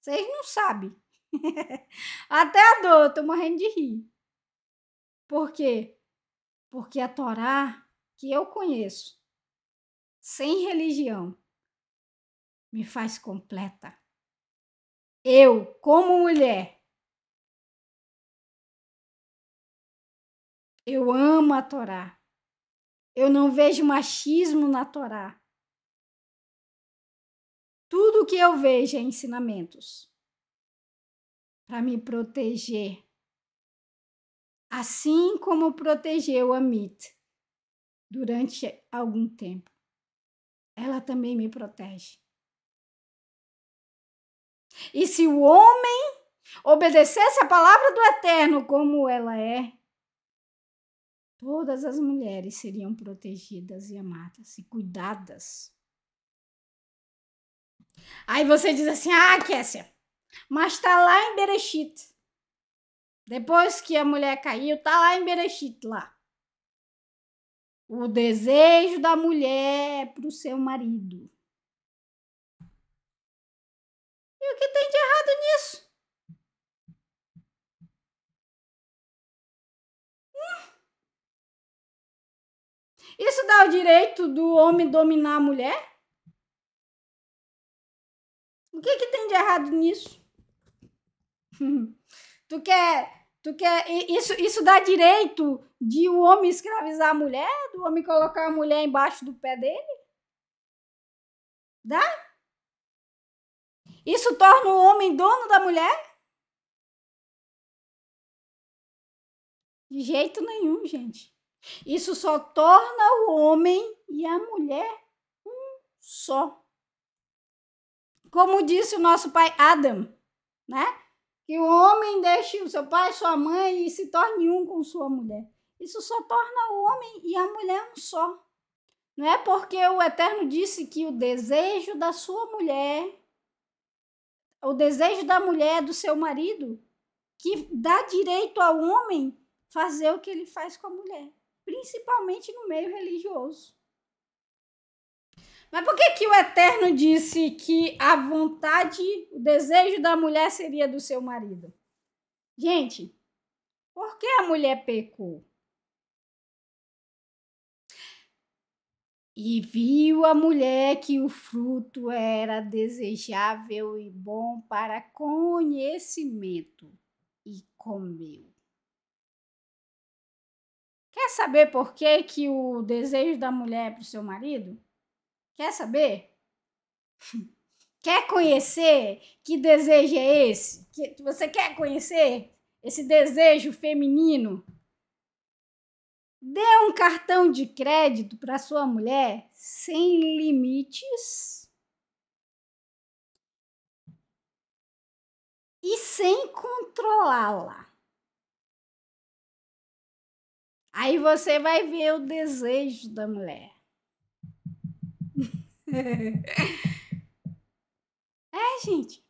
vocês não sabem. Até a dor, eu tô morrendo de rir. Por quê? Porque a Torá que eu conheço, sem religião, me faz completa. Eu, como mulher, eu amo a Torá. Eu não vejo machismo na Torá. Tudo que eu vejo é ensinamentos para me proteger. Assim como protegeu a Mit durante algum tempo, ela também me protege. E se o homem obedecesse a palavra do Eterno como ela é, todas as mulheres seriam protegidas e amadas e cuidadas. Aí você diz assim: ah, Kessia, mas tá lá em Berechit. Depois que a mulher caiu, tá lá em Berechit lá. O desejo da mulher é pro seu marido. E o que tem de errado nisso? Hum. Isso dá o direito do homem dominar a mulher? O que, que tem de errado nisso? tu quer. Tu quer. Isso, isso dá direito de o homem escravizar a mulher? Do homem colocar a mulher embaixo do pé dele? Dá? Isso torna o homem dono da mulher? De jeito nenhum, gente. Isso só torna o homem e a mulher um só como disse o nosso pai Adam, né? Que o homem deixe o seu pai, sua mãe e se torne um com sua mulher. Isso só torna o homem e a mulher um só. Não é porque o Eterno disse que o desejo da sua mulher, o desejo da mulher do seu marido, que dá direito ao homem fazer o que ele faz com a mulher, principalmente no meio religioso. Mas por que, que o Eterno disse que a vontade, o desejo da mulher seria do seu marido? Gente, por que a mulher pecou? E viu a mulher que o fruto era desejável e bom para conhecimento, e comeu. Quer saber por que, que o desejo da mulher é para o seu marido? Quer saber? Quer conhecer que desejo é esse? Que você quer conhecer esse desejo feminino? Dê um cartão de crédito para sua mulher sem limites e sem controlá-la. Aí você vai ver o desejo da mulher. é, gente.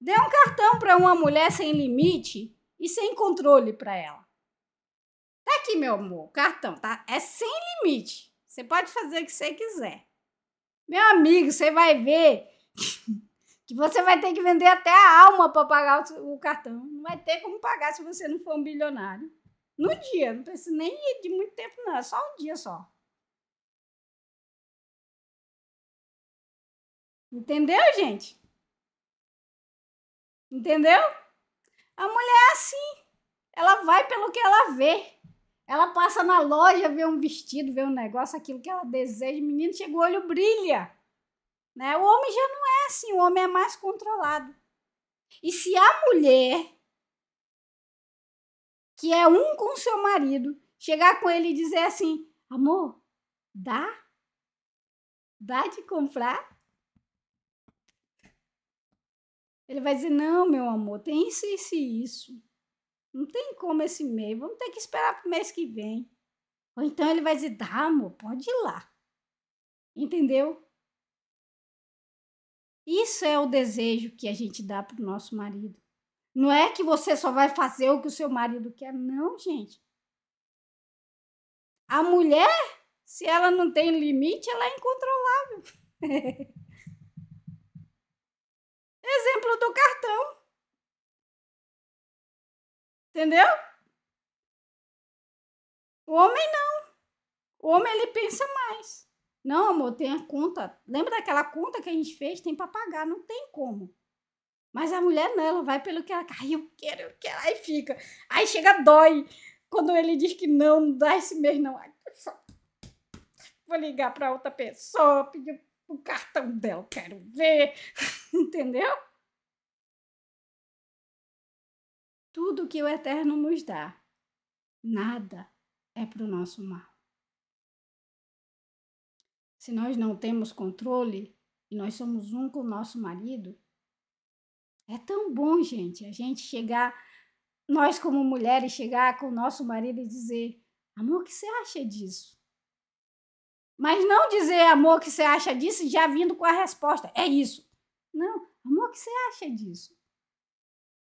Dê um cartão para uma mulher sem limite e sem controle para ela. Tá aqui, meu amor, cartão, tá? É sem limite. Você pode fazer o que você quiser. Meu amigo, você vai ver que você vai ter que vender até a alma para pagar o cartão. Não vai ter como pagar se você não for um bilionário. No dia, não precisa nem de muito tempo, não. É só um dia só. Entendeu, gente? Entendeu? A mulher é assim. Ela vai pelo que ela vê. Ela passa na loja, vê um vestido, vê um negócio, aquilo que ela deseja. Menino, chega o olho brilha. Né? O homem já não é assim. O homem é mais controlado. E se a mulher, que é um com seu marido, chegar com ele e dizer assim: amor, dá? Dá de comprar? Ele vai dizer: não, meu amor, tem isso, isso e isso. Não tem como esse mês, vamos ter que esperar para o mês que vem. Ou então ele vai dizer: dá, amor, pode ir lá. Entendeu? Isso é o desejo que a gente dá para o nosso marido. Não é que você só vai fazer o que o seu marido quer, não, gente. A mulher, se ela não tem limite, ela é incontrolável. Exemplo do cartão. Entendeu? O homem não. O homem ele pensa mais. Não, amor, tem a conta. Lembra daquela conta que a gente fez? Tem para pagar, não tem como. Mas a mulher não, ela vai pelo que ela quer. Eu quero, eu quero. Aí fica. Aí chega, dói. Quando ele diz que não, não dá esse mês, não. Ai, vou ligar para outra pessoa, pedir o cartão dela, quero ver, entendeu? Tudo que o Eterno nos dá, nada é para o nosso mal. Se nós não temos controle e nós somos um com o nosso marido, é tão bom, gente, a gente chegar, nós como mulheres, chegar com o nosso marido e dizer: amor, o que você acha disso? Mas não dizer, amor, que você acha disso, já vindo com a resposta. É isso. Não, amor, que você acha disso?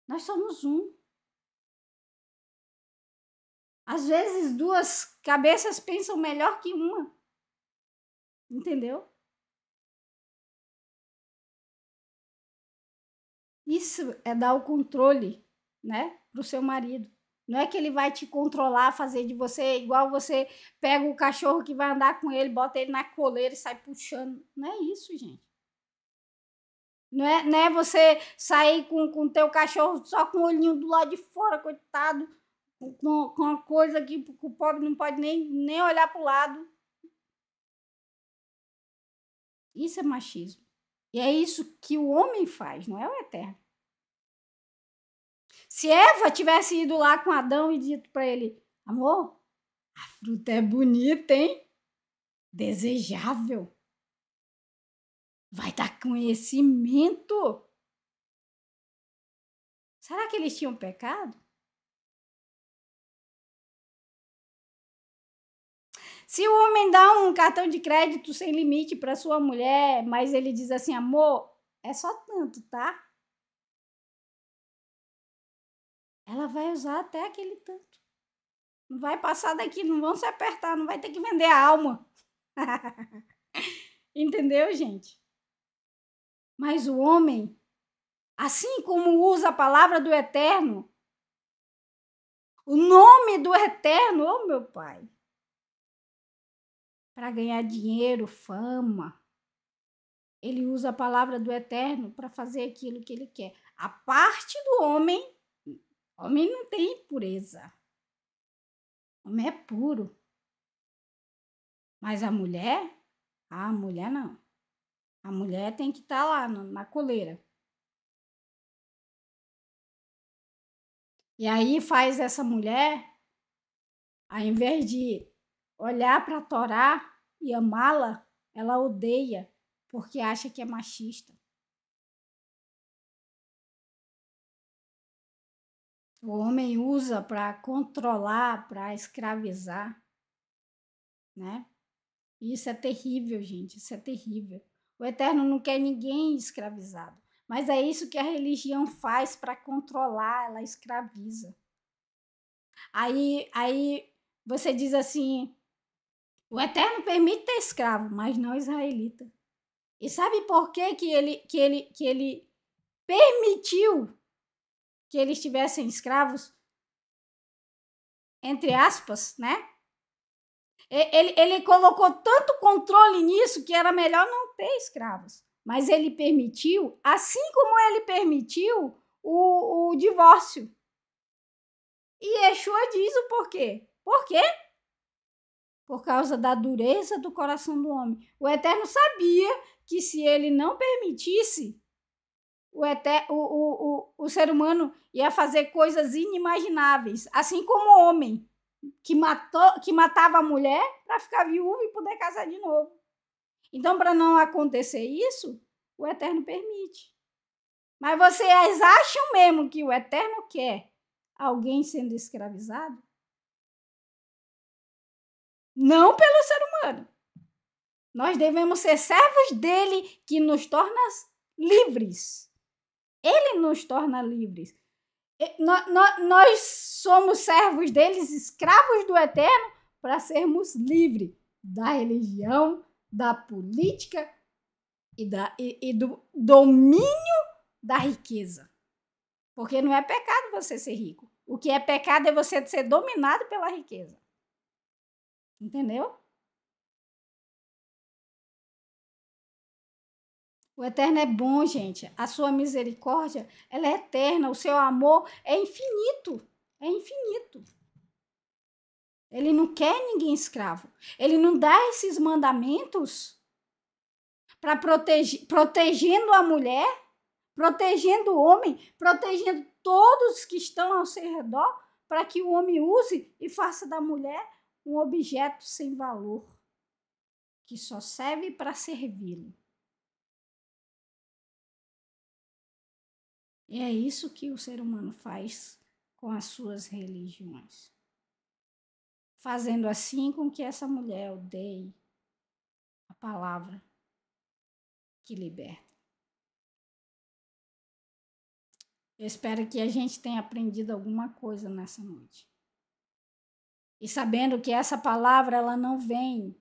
Nós somos um. Às vezes, duas cabeças pensam melhor que uma. Entendeu? Isso é dar o controle né, para o seu marido. Não é que ele vai te controlar, fazer de você igual você pega o cachorro que vai andar com ele, bota ele na coleira e sai puxando. Não é isso, gente. Não é, não é você sair com o teu cachorro só com o olhinho do lado de fora, coitado, com, com uma coisa que, que o pobre não pode nem, nem olhar para o lado. Isso é machismo. E é isso que o homem faz, não é o eterno. Se Eva tivesse ido lá com Adão e dito para ele: Amor, a fruta é bonita, hein? Desejável. Vai dar conhecimento. Será que eles tinham pecado? Se o homem dá um cartão de crédito sem limite para sua mulher, mas ele diz assim: amor, é só tanto, tá? ela vai usar até aquele tanto. Não vai passar daqui, não vão se apertar, não vai ter que vender a alma. Entendeu, gente? Mas o homem, assim como usa a palavra do eterno, o nome do eterno, oh meu pai, para ganhar dinheiro, fama, ele usa a palavra do eterno para fazer aquilo que ele quer. A parte do homem Homem não tem impureza. Homem é puro. Mas a mulher? Ah, a mulher não. A mulher tem que estar tá lá na coleira. E aí faz essa mulher, ao invés de olhar para a Torá e amá-la, ela odeia porque acha que é machista. o homem usa para controlar, para escravizar, né? Isso é terrível, gente, isso é terrível. O Eterno não quer ninguém escravizado, mas é isso que a religião faz para controlar, ela escraviza. Aí, aí você diz assim: o Eterno permite ter escravo, mas não israelita. E sabe por que que ele, que ele, que ele permitiu que eles tivessem escravos, entre aspas, né? Ele, ele colocou tanto controle nisso que era melhor não ter escravos. Mas ele permitiu, assim como ele permitiu o, o divórcio. E Yeshua diz o porquê. Por quê? Por causa da dureza do coração do homem. O Eterno sabia que se ele não permitisse, o, eter, o, o, o, o ser humano ia fazer coisas inimagináveis, assim como o homem que, matou, que matava a mulher para ficar viúva e poder casar de novo. Então, para não acontecer isso, o Eterno permite. Mas vocês acham mesmo que o Eterno quer alguém sendo escravizado? Não pelo ser humano. Nós devemos ser servos dele que nos torna livres. Ele nos torna livres. Nós somos servos deles, escravos do eterno, para sermos livres da religião, da política e, da, e, e do domínio da riqueza. Porque não é pecado você ser rico. O que é pecado é você ser dominado pela riqueza. Entendeu? O eterno é bom, gente. A sua misericórdia, ela é eterna. O seu amor é infinito. É infinito. Ele não quer ninguém escravo. Ele não dá esses mandamentos para proteger, protegendo a mulher, protegendo o homem, protegendo todos que estão ao seu redor, para que o homem use e faça da mulher um objeto sem valor que só serve para servi-lo. E é isso que o ser humano faz com as suas religiões. Fazendo assim com que essa mulher odeie a palavra que liberta. Eu espero que a gente tenha aprendido alguma coisa nessa noite. E sabendo que essa palavra ela não vem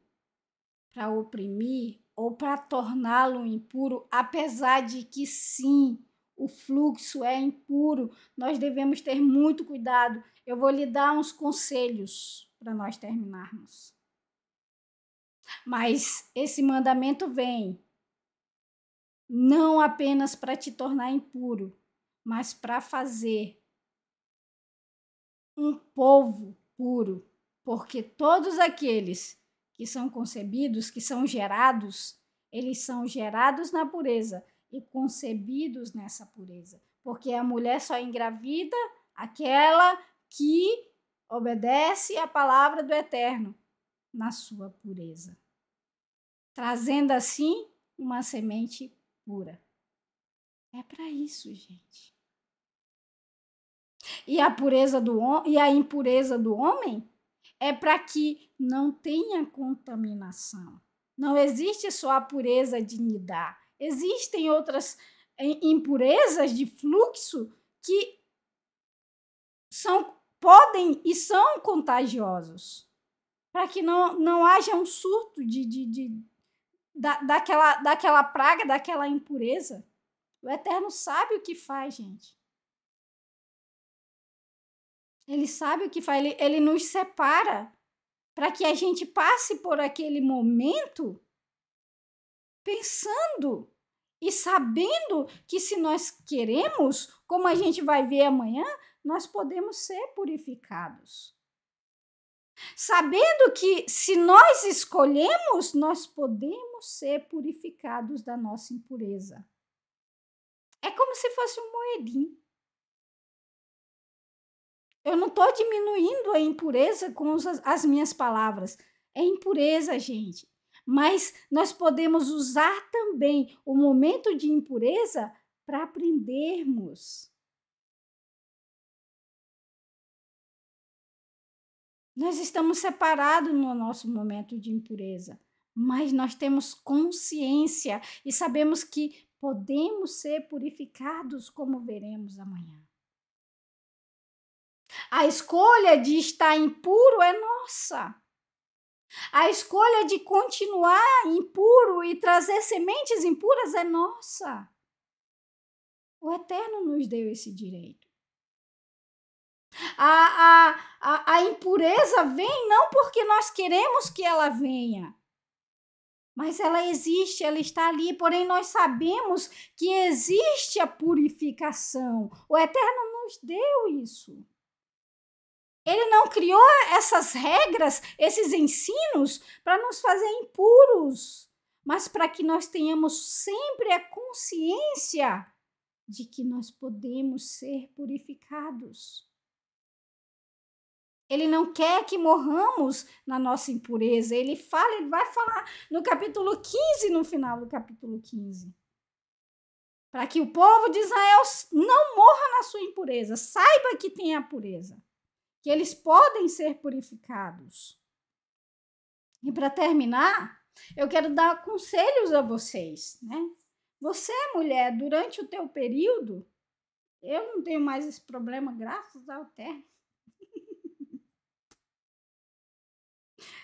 para oprimir ou para torná-lo impuro, apesar de que sim, o fluxo é impuro, nós devemos ter muito cuidado. Eu vou lhe dar uns conselhos para nós terminarmos. Mas esse mandamento vem não apenas para te tornar impuro, mas para fazer um povo puro, porque todos aqueles que são concebidos, que são gerados, eles são gerados na pureza e concebidos nessa pureza, porque a mulher só engravida aquela que obedece à palavra do Eterno na sua pureza, trazendo assim uma semente pura. É para isso, gente. E a pureza do e a impureza do homem é para que não tenha contaminação. Não existe só a pureza de Nidá, existem outras eh, impurezas de fluxo que são podem e são contagiosos para que não, não haja um surto de, de, de da, daquela, daquela praga, daquela impureza. O Eterno sabe o que faz, gente. Ele sabe o que faz, ele, ele nos separa para que a gente passe por aquele momento pensando e sabendo que se nós queremos, como a gente vai ver amanhã, nós podemos ser purificados. Sabendo que se nós escolhemos, nós podemos ser purificados da nossa impureza. É como se fosse um moedim. Eu não estou diminuindo a impureza com as minhas palavras. É impureza, gente mas nós podemos usar também o momento de impureza para aprendermos. Nós estamos separados no nosso momento de impureza, mas nós temos consciência e sabemos que podemos ser purificados, como veremos amanhã. A escolha de estar impuro é nossa. A escolha de continuar impuro e trazer sementes impuras é nossa. O Eterno nos deu esse direito. A, a, a, a, impureza vem não porque nós queremos que ela venha, mas ela existe, ela está ali. Porém, nós sabemos que existe a purificação. O Eterno nos deu isso. Ele não criou essas regras, esses ensinos, para nos fazer impuros, mas para que nós tenhamos sempre a consciência de que nós podemos ser purificados. Ele não quer que morramos na nossa impureza. Ele fala, ele vai falar no capítulo 15, no final do capítulo 15. Para que o povo de Israel não morra na sua impureza, saiba que tem a pureza que eles podem ser purificados. E para terminar, eu quero dar conselhos a vocês, né? Você, mulher, durante o teu período, eu não tenho mais esse problema, graças ao termo.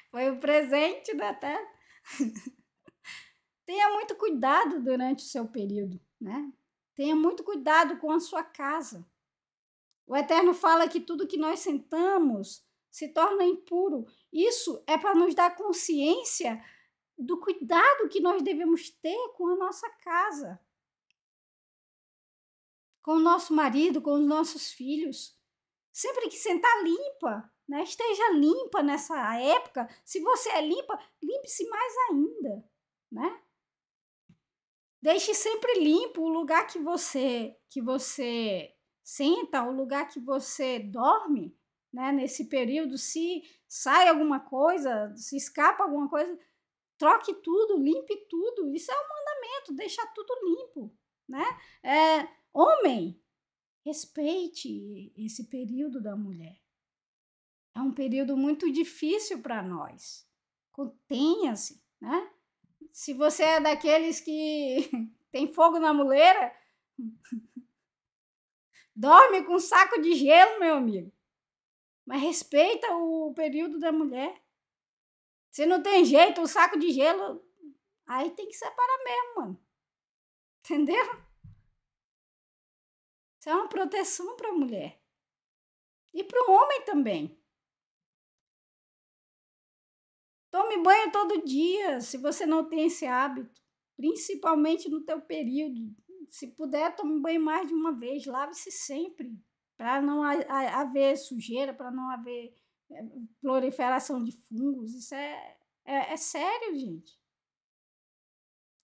Foi o presente da terra. Tenha muito cuidado durante o seu período, né? Tenha muito cuidado com a sua casa. O Eterno fala que tudo que nós sentamos se torna impuro. Isso é para nos dar consciência do cuidado que nós devemos ter com a nossa casa, com o nosso marido, com os nossos filhos. Sempre que sentar limpa, né? esteja limpa nessa época. Se você é limpa, limpe-se mais ainda, né? Deixe sempre limpo o lugar que você que você senta, o lugar que você dorme, né, nesse período, se sai alguma coisa, se escapa alguma coisa, troque tudo, limpe tudo. Isso é um mandamento, deixar tudo limpo, né? É, homem, respeite esse período da mulher. É um período muito difícil para nós. Contenha-se, né? Se você é daqueles que tem fogo na muleira, Dorme com um saco de gelo, meu amigo. Mas respeita o período da mulher. Se não tem jeito, o um saco de gelo. Aí tem que separar mesmo, mano. Entendeu? Isso é uma proteção para a mulher. E para o homem também. Tome banho todo dia, se você não tem esse hábito, principalmente no teu período se puder, tome banho mais de uma vez, lave-se sempre, para não haver sujeira, eh, para não haver proliferação de fungos. Isso é, é, é sério, gente.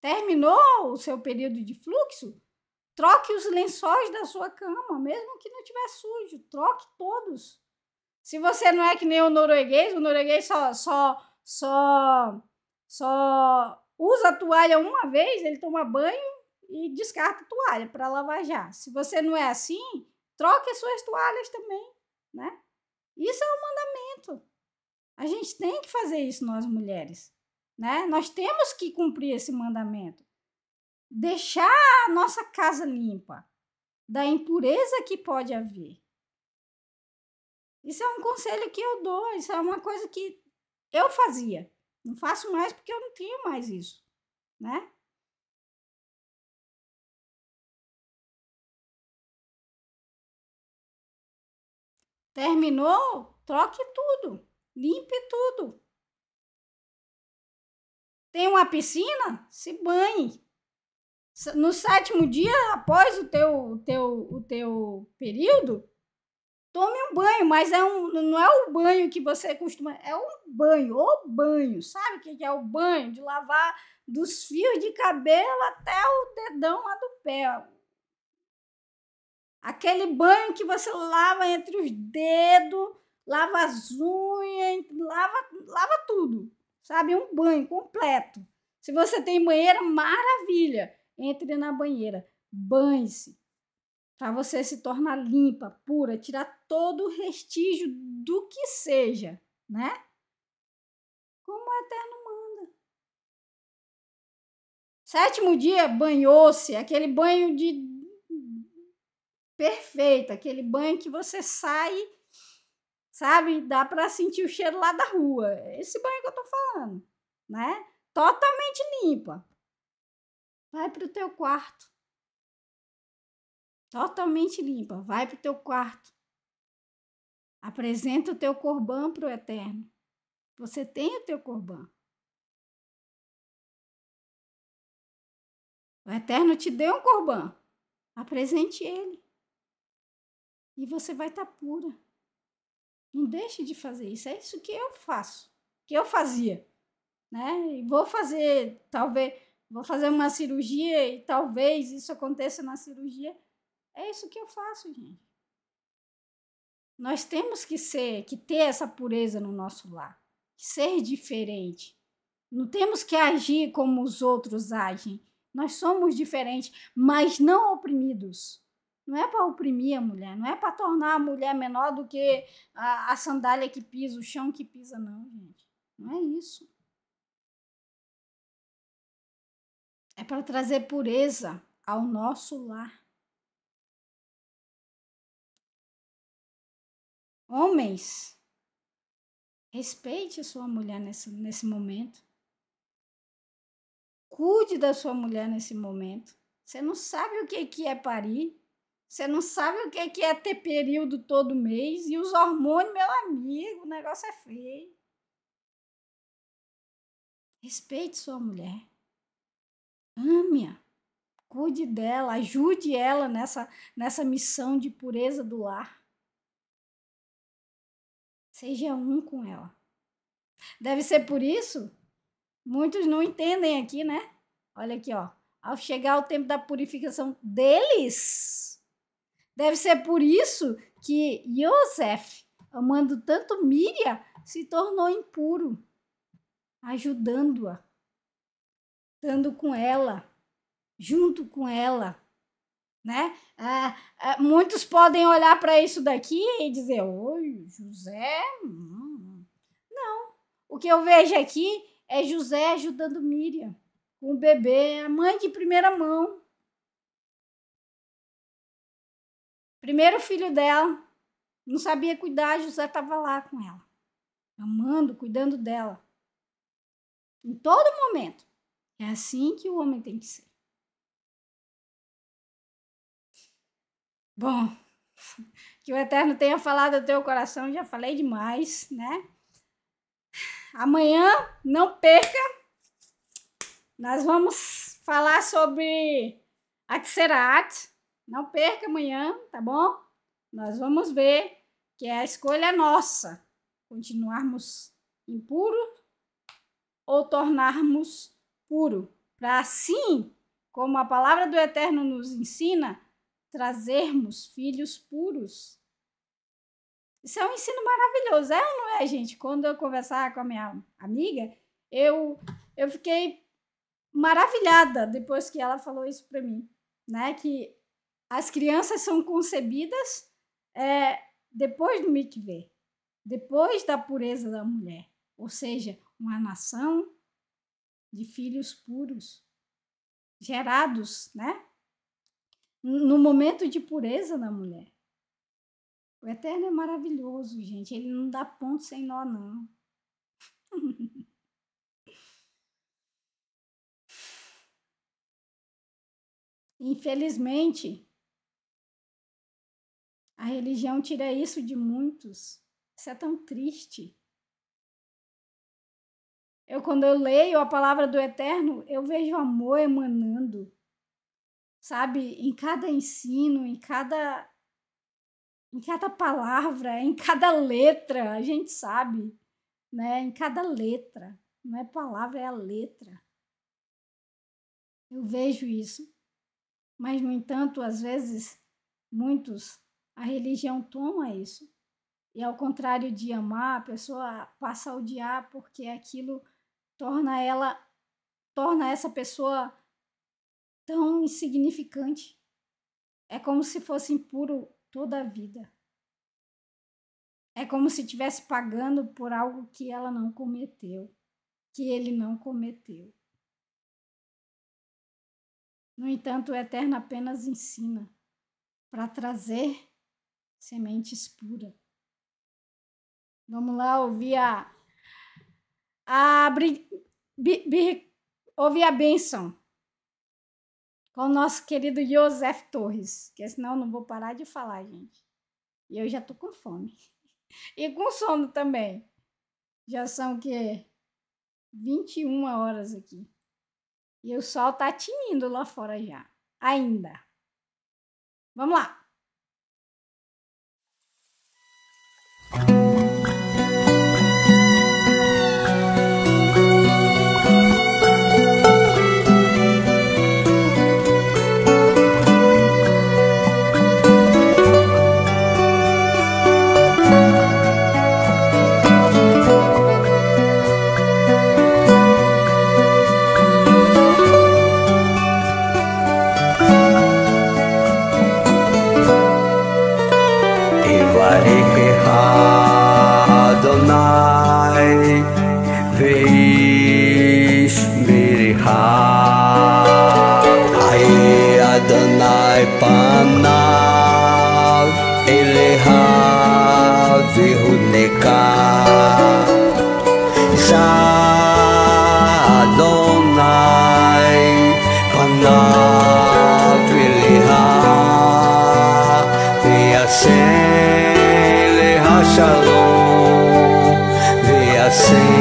Terminou o seu período de fluxo? Troque os lençóis da sua cama, mesmo que não tiver sujo, troque todos. Se você não é que nem o norueguês, o norueguês só só só só usa a toalha uma vez, ele toma banho e descarta a toalha para lavar já. Se você não é assim, troque as suas toalhas também, né? Isso é um mandamento. A gente tem que fazer isso nós mulheres, né? Nós temos que cumprir esse mandamento. Deixar a nossa casa limpa da impureza que pode haver. Isso é um conselho que eu dou, isso é uma coisa que eu fazia. Não faço mais porque eu não tenho mais isso, né? Terminou? Troque tudo. Limpe tudo. Tem uma piscina? Se banhe. No sétimo dia após o teu, o teu, o teu período, tome um banho, mas é um, não é o banho que você costuma. É um banho, o banho. Sabe o que é o banho? De lavar dos fios de cabelo até o dedão lá do pé. Aquele banho que você lava entre os dedos, lava as unhas, lava, lava tudo, sabe? Um banho completo. Se você tem banheira, maravilha! Entre na banheira, banhe-se, para você se tornar limpa, pura, tirar todo o restígio do que seja, né? Como o Eterno manda. Sétimo dia, banhou-se, aquele banho de perfeito, aquele banho que você sai, sabe, dá para sentir o cheiro lá da rua. Esse banho que eu tô falando, né? Totalmente limpa. Vai pro teu quarto. Totalmente limpa, vai pro teu quarto. Apresenta o teu corban pro eterno. Você tem o teu corban. O Eterno te deu um corban. Apresente ele e você vai estar tá pura. Não deixe de fazer isso. É isso que eu faço, que eu fazia, né? E vou fazer, talvez, vou fazer uma cirurgia e talvez isso aconteça na cirurgia. É isso que eu faço, gente. Nós temos que ser, que ter essa pureza no nosso lar, ser diferente. Não temos que agir como os outros agem. Nós somos diferentes, mas não oprimidos. Não é para oprimir a mulher, não é para tornar a mulher menor do que a, a sandália que pisa, o chão que pisa, não, gente. Não é isso. É para trazer pureza ao nosso lar. Homens, respeite a sua mulher nesse, nesse momento. Cuide da sua mulher nesse momento. Você não sabe o que, que é parir. Você não sabe o é que é ter período todo mês e os hormônios, meu amigo, o negócio é feio. Respeite sua mulher. Ame-a. Cuide dela, ajude ela nessa, nessa missão de pureza do lar. Seja um com ela. Deve ser por isso? Muitos não entendem aqui, né? Olha aqui, ó. Ao chegar o tempo da purificação deles, Deve ser por isso que Yosef, amando tanto Miriam, se tornou impuro, ajudando-a, estando com ela, junto com ela. Né? Ah, ah muitos podem olhar para isso daqui e dizer, oi, José. Hum, hum. Não. O que eu vejo aqui é José ajudando Miriam, com o bebê, a mãe de primeira mão. Primeiro filho dela, não sabia cuidar, José estava lá com ela, amando, cuidando dela. Em todo momento. É assim que o homem tem que ser. Bom, que o Eterno tenha falado ao teu coração, já falei demais, né? Amanhã, não perca, nós vamos falar sobre Atserat, não perca amanhã, tá bom? Nós vamos ver que a escolha é nossa. Continuarmos impuro ou tornarmos puro. Para assim, como a palavra do Eterno nos ensina, trazermos filhos puros. Isso é um ensino maravilhoso, é ou não é, gente? Quando eu conversava com a minha amiga, eu, eu fiquei maravilhada depois que ela falou isso para mim, né? Que as crianças são concebidas é, depois do mitvê, depois da pureza da mulher, ou seja, uma nação de filhos puros, gerados, né? No momento de pureza da mulher. O Eterno é maravilhoso, gente. Ele não dá ponto sem nó, não. Infelizmente, a religião tira isso de muitos. Isso é tão triste. Eu, quando eu leio a palavra do Eterno, eu vejo amor emanando, sabe? Em cada ensino, em cada, em cada palavra, em cada letra, a gente sabe, né? Em cada letra. Não é palavra, é a letra. Eu vejo isso. Mas, no entanto, às vezes, muitos a religião toma isso. E ao contrário de amar, a pessoa passa a odiar porque aquilo torna ela torna essa pessoa tão insignificante. É como se fosse impuro toda a vida. É como se estivesse pagando por algo que ela não cometeu, que ele não cometeu. No entanto, o Eterno apenas ensina para trazer sementes puras. Vamos lá ouvir a, a bri, bi, bi, ouvir a bênção com o nosso querido Joseph Torres, que senão eu não vou parar de falar, gente. E eu já tô com fome. E com sono também. Já são que 21 horas aqui. E o sol tá tinindo lá fora já. Ainda. Vamos lá. you Bihar. Adonai Panav Eleha Vihuneka Adonai Panav Eleha Viyaseh Leha Shalom Viyaseh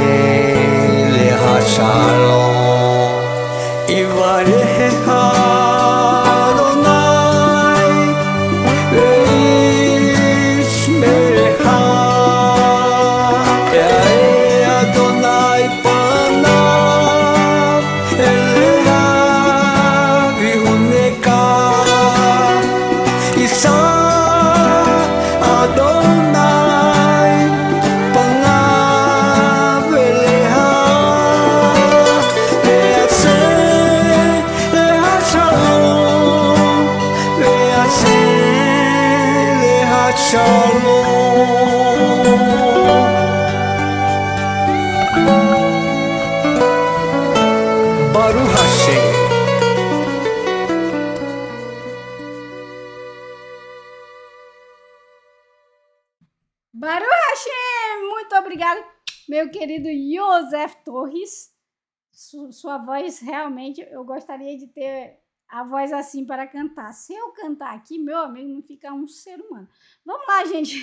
sua voz realmente eu gostaria de ter a voz assim para cantar. Se eu cantar aqui, meu amigo, não fica um ser humano. Vamos lá, gente.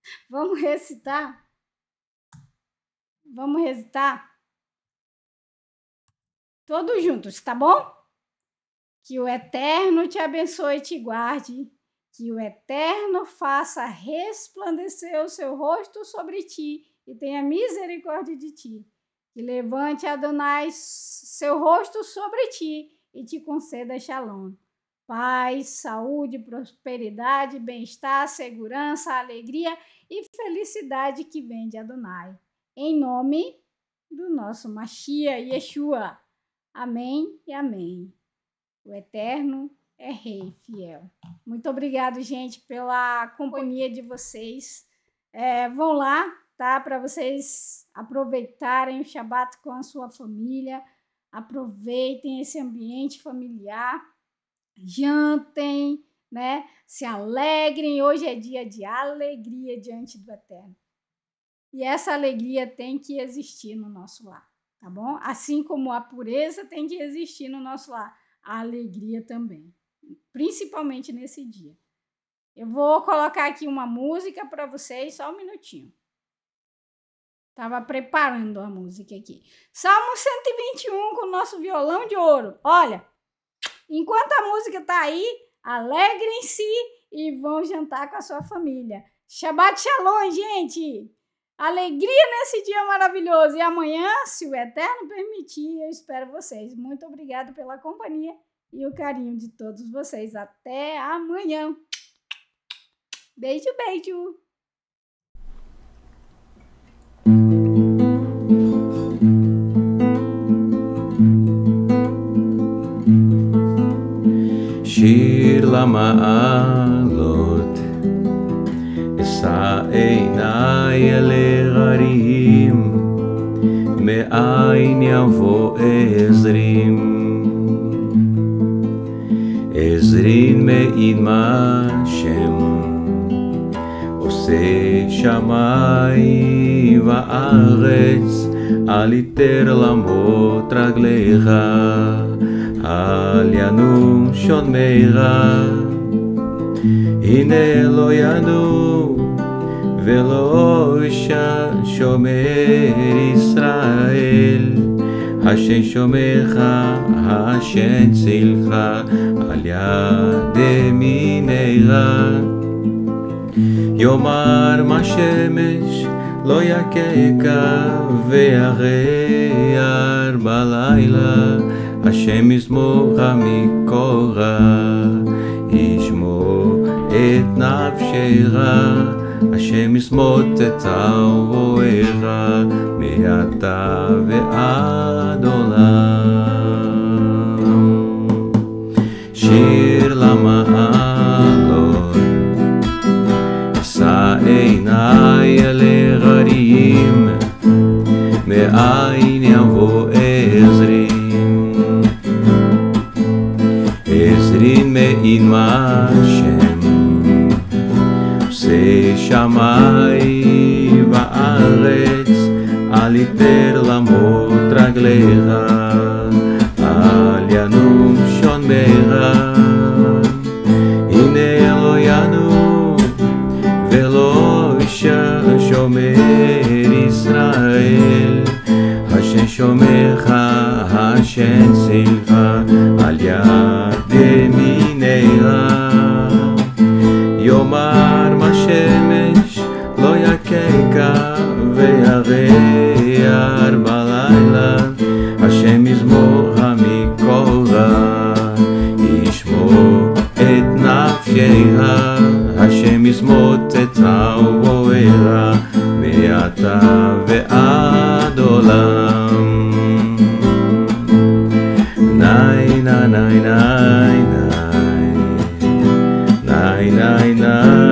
Vamos recitar. Vamos recitar. Todos juntos, tá bom? Que o Eterno te abençoe e te guarde. Que o Eterno faça resplandecer o seu rosto sobre ti e tenha misericórdia de ti e levante Adonai seu rosto sobre ti e te conceda shalom. Paz, saúde, prosperidade, bem-estar, segurança, alegria e felicidade que vem de Adonai. Em nome do nosso Mashiach Yeshua. Amém e amém. O Eterno é Rei fiel. Muito obrigado, gente, pela companhia de vocês. É, vão lá tá? Para vocês aproveitarem o Shabat com a sua família, aproveitem esse ambiente familiar, jantem, né? Se alegrem. Hoje é dia de alegria diante do Eterno. E essa alegria tem que existir no nosso lar, tá bom? Assim como a pureza tem que existir no nosso lar, a alegria também, principalmente nesse dia. Eu vou colocar aqui uma música para vocês, só um minutinho. Tava preparando a música aqui. Salmo 121 com o nosso violão de ouro. Olha, enquanto a música está aí, alegrem-se e vão jantar com a sua família. Shabbat Shalom, gente! Alegria nesse dia maravilhoso. E amanhã, se o Eterno permitir, eu espero vocês. Muito obrigado pela companhia e o carinho de todos vocês. Até amanhã. Beijo, beijo. שיר למעלות, אשא עיניי אל הררים, מאין יבוא עזרים. עזרין מעימה שם, עושה שמיים וארץ, אל יתר למות רגליך. אל ינום שון מהירה, הנה לא ינום ולא אישה שומר ישראל. השם שומרך, השם צילך, על יד ימיני רע. יאמר מה שמש לא יככה וירר בלילה השם יזמורה מקורה, ישמור את נפשרה, השם יזמור את ארוערה, מעתה ועד עולם. שיר למעלות, שא עיניי אל הרעים, מאין יבוא מעין מעשן. עושה שמיים וארץ, אל יתר למות רגליך, אל ינום שונמך. הנה לא ינום ולא שומר ישראל, השם שומרך, השם צילך, על יד ימין. ברקע ויבא יער בלילה, השם יזמור המכל רע, ישמור את נפשיה, השם ישמוט את האוררה, מעתה ועד עולם. ניין, ניין, ניין, ניין, ניין, ניין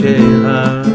cheira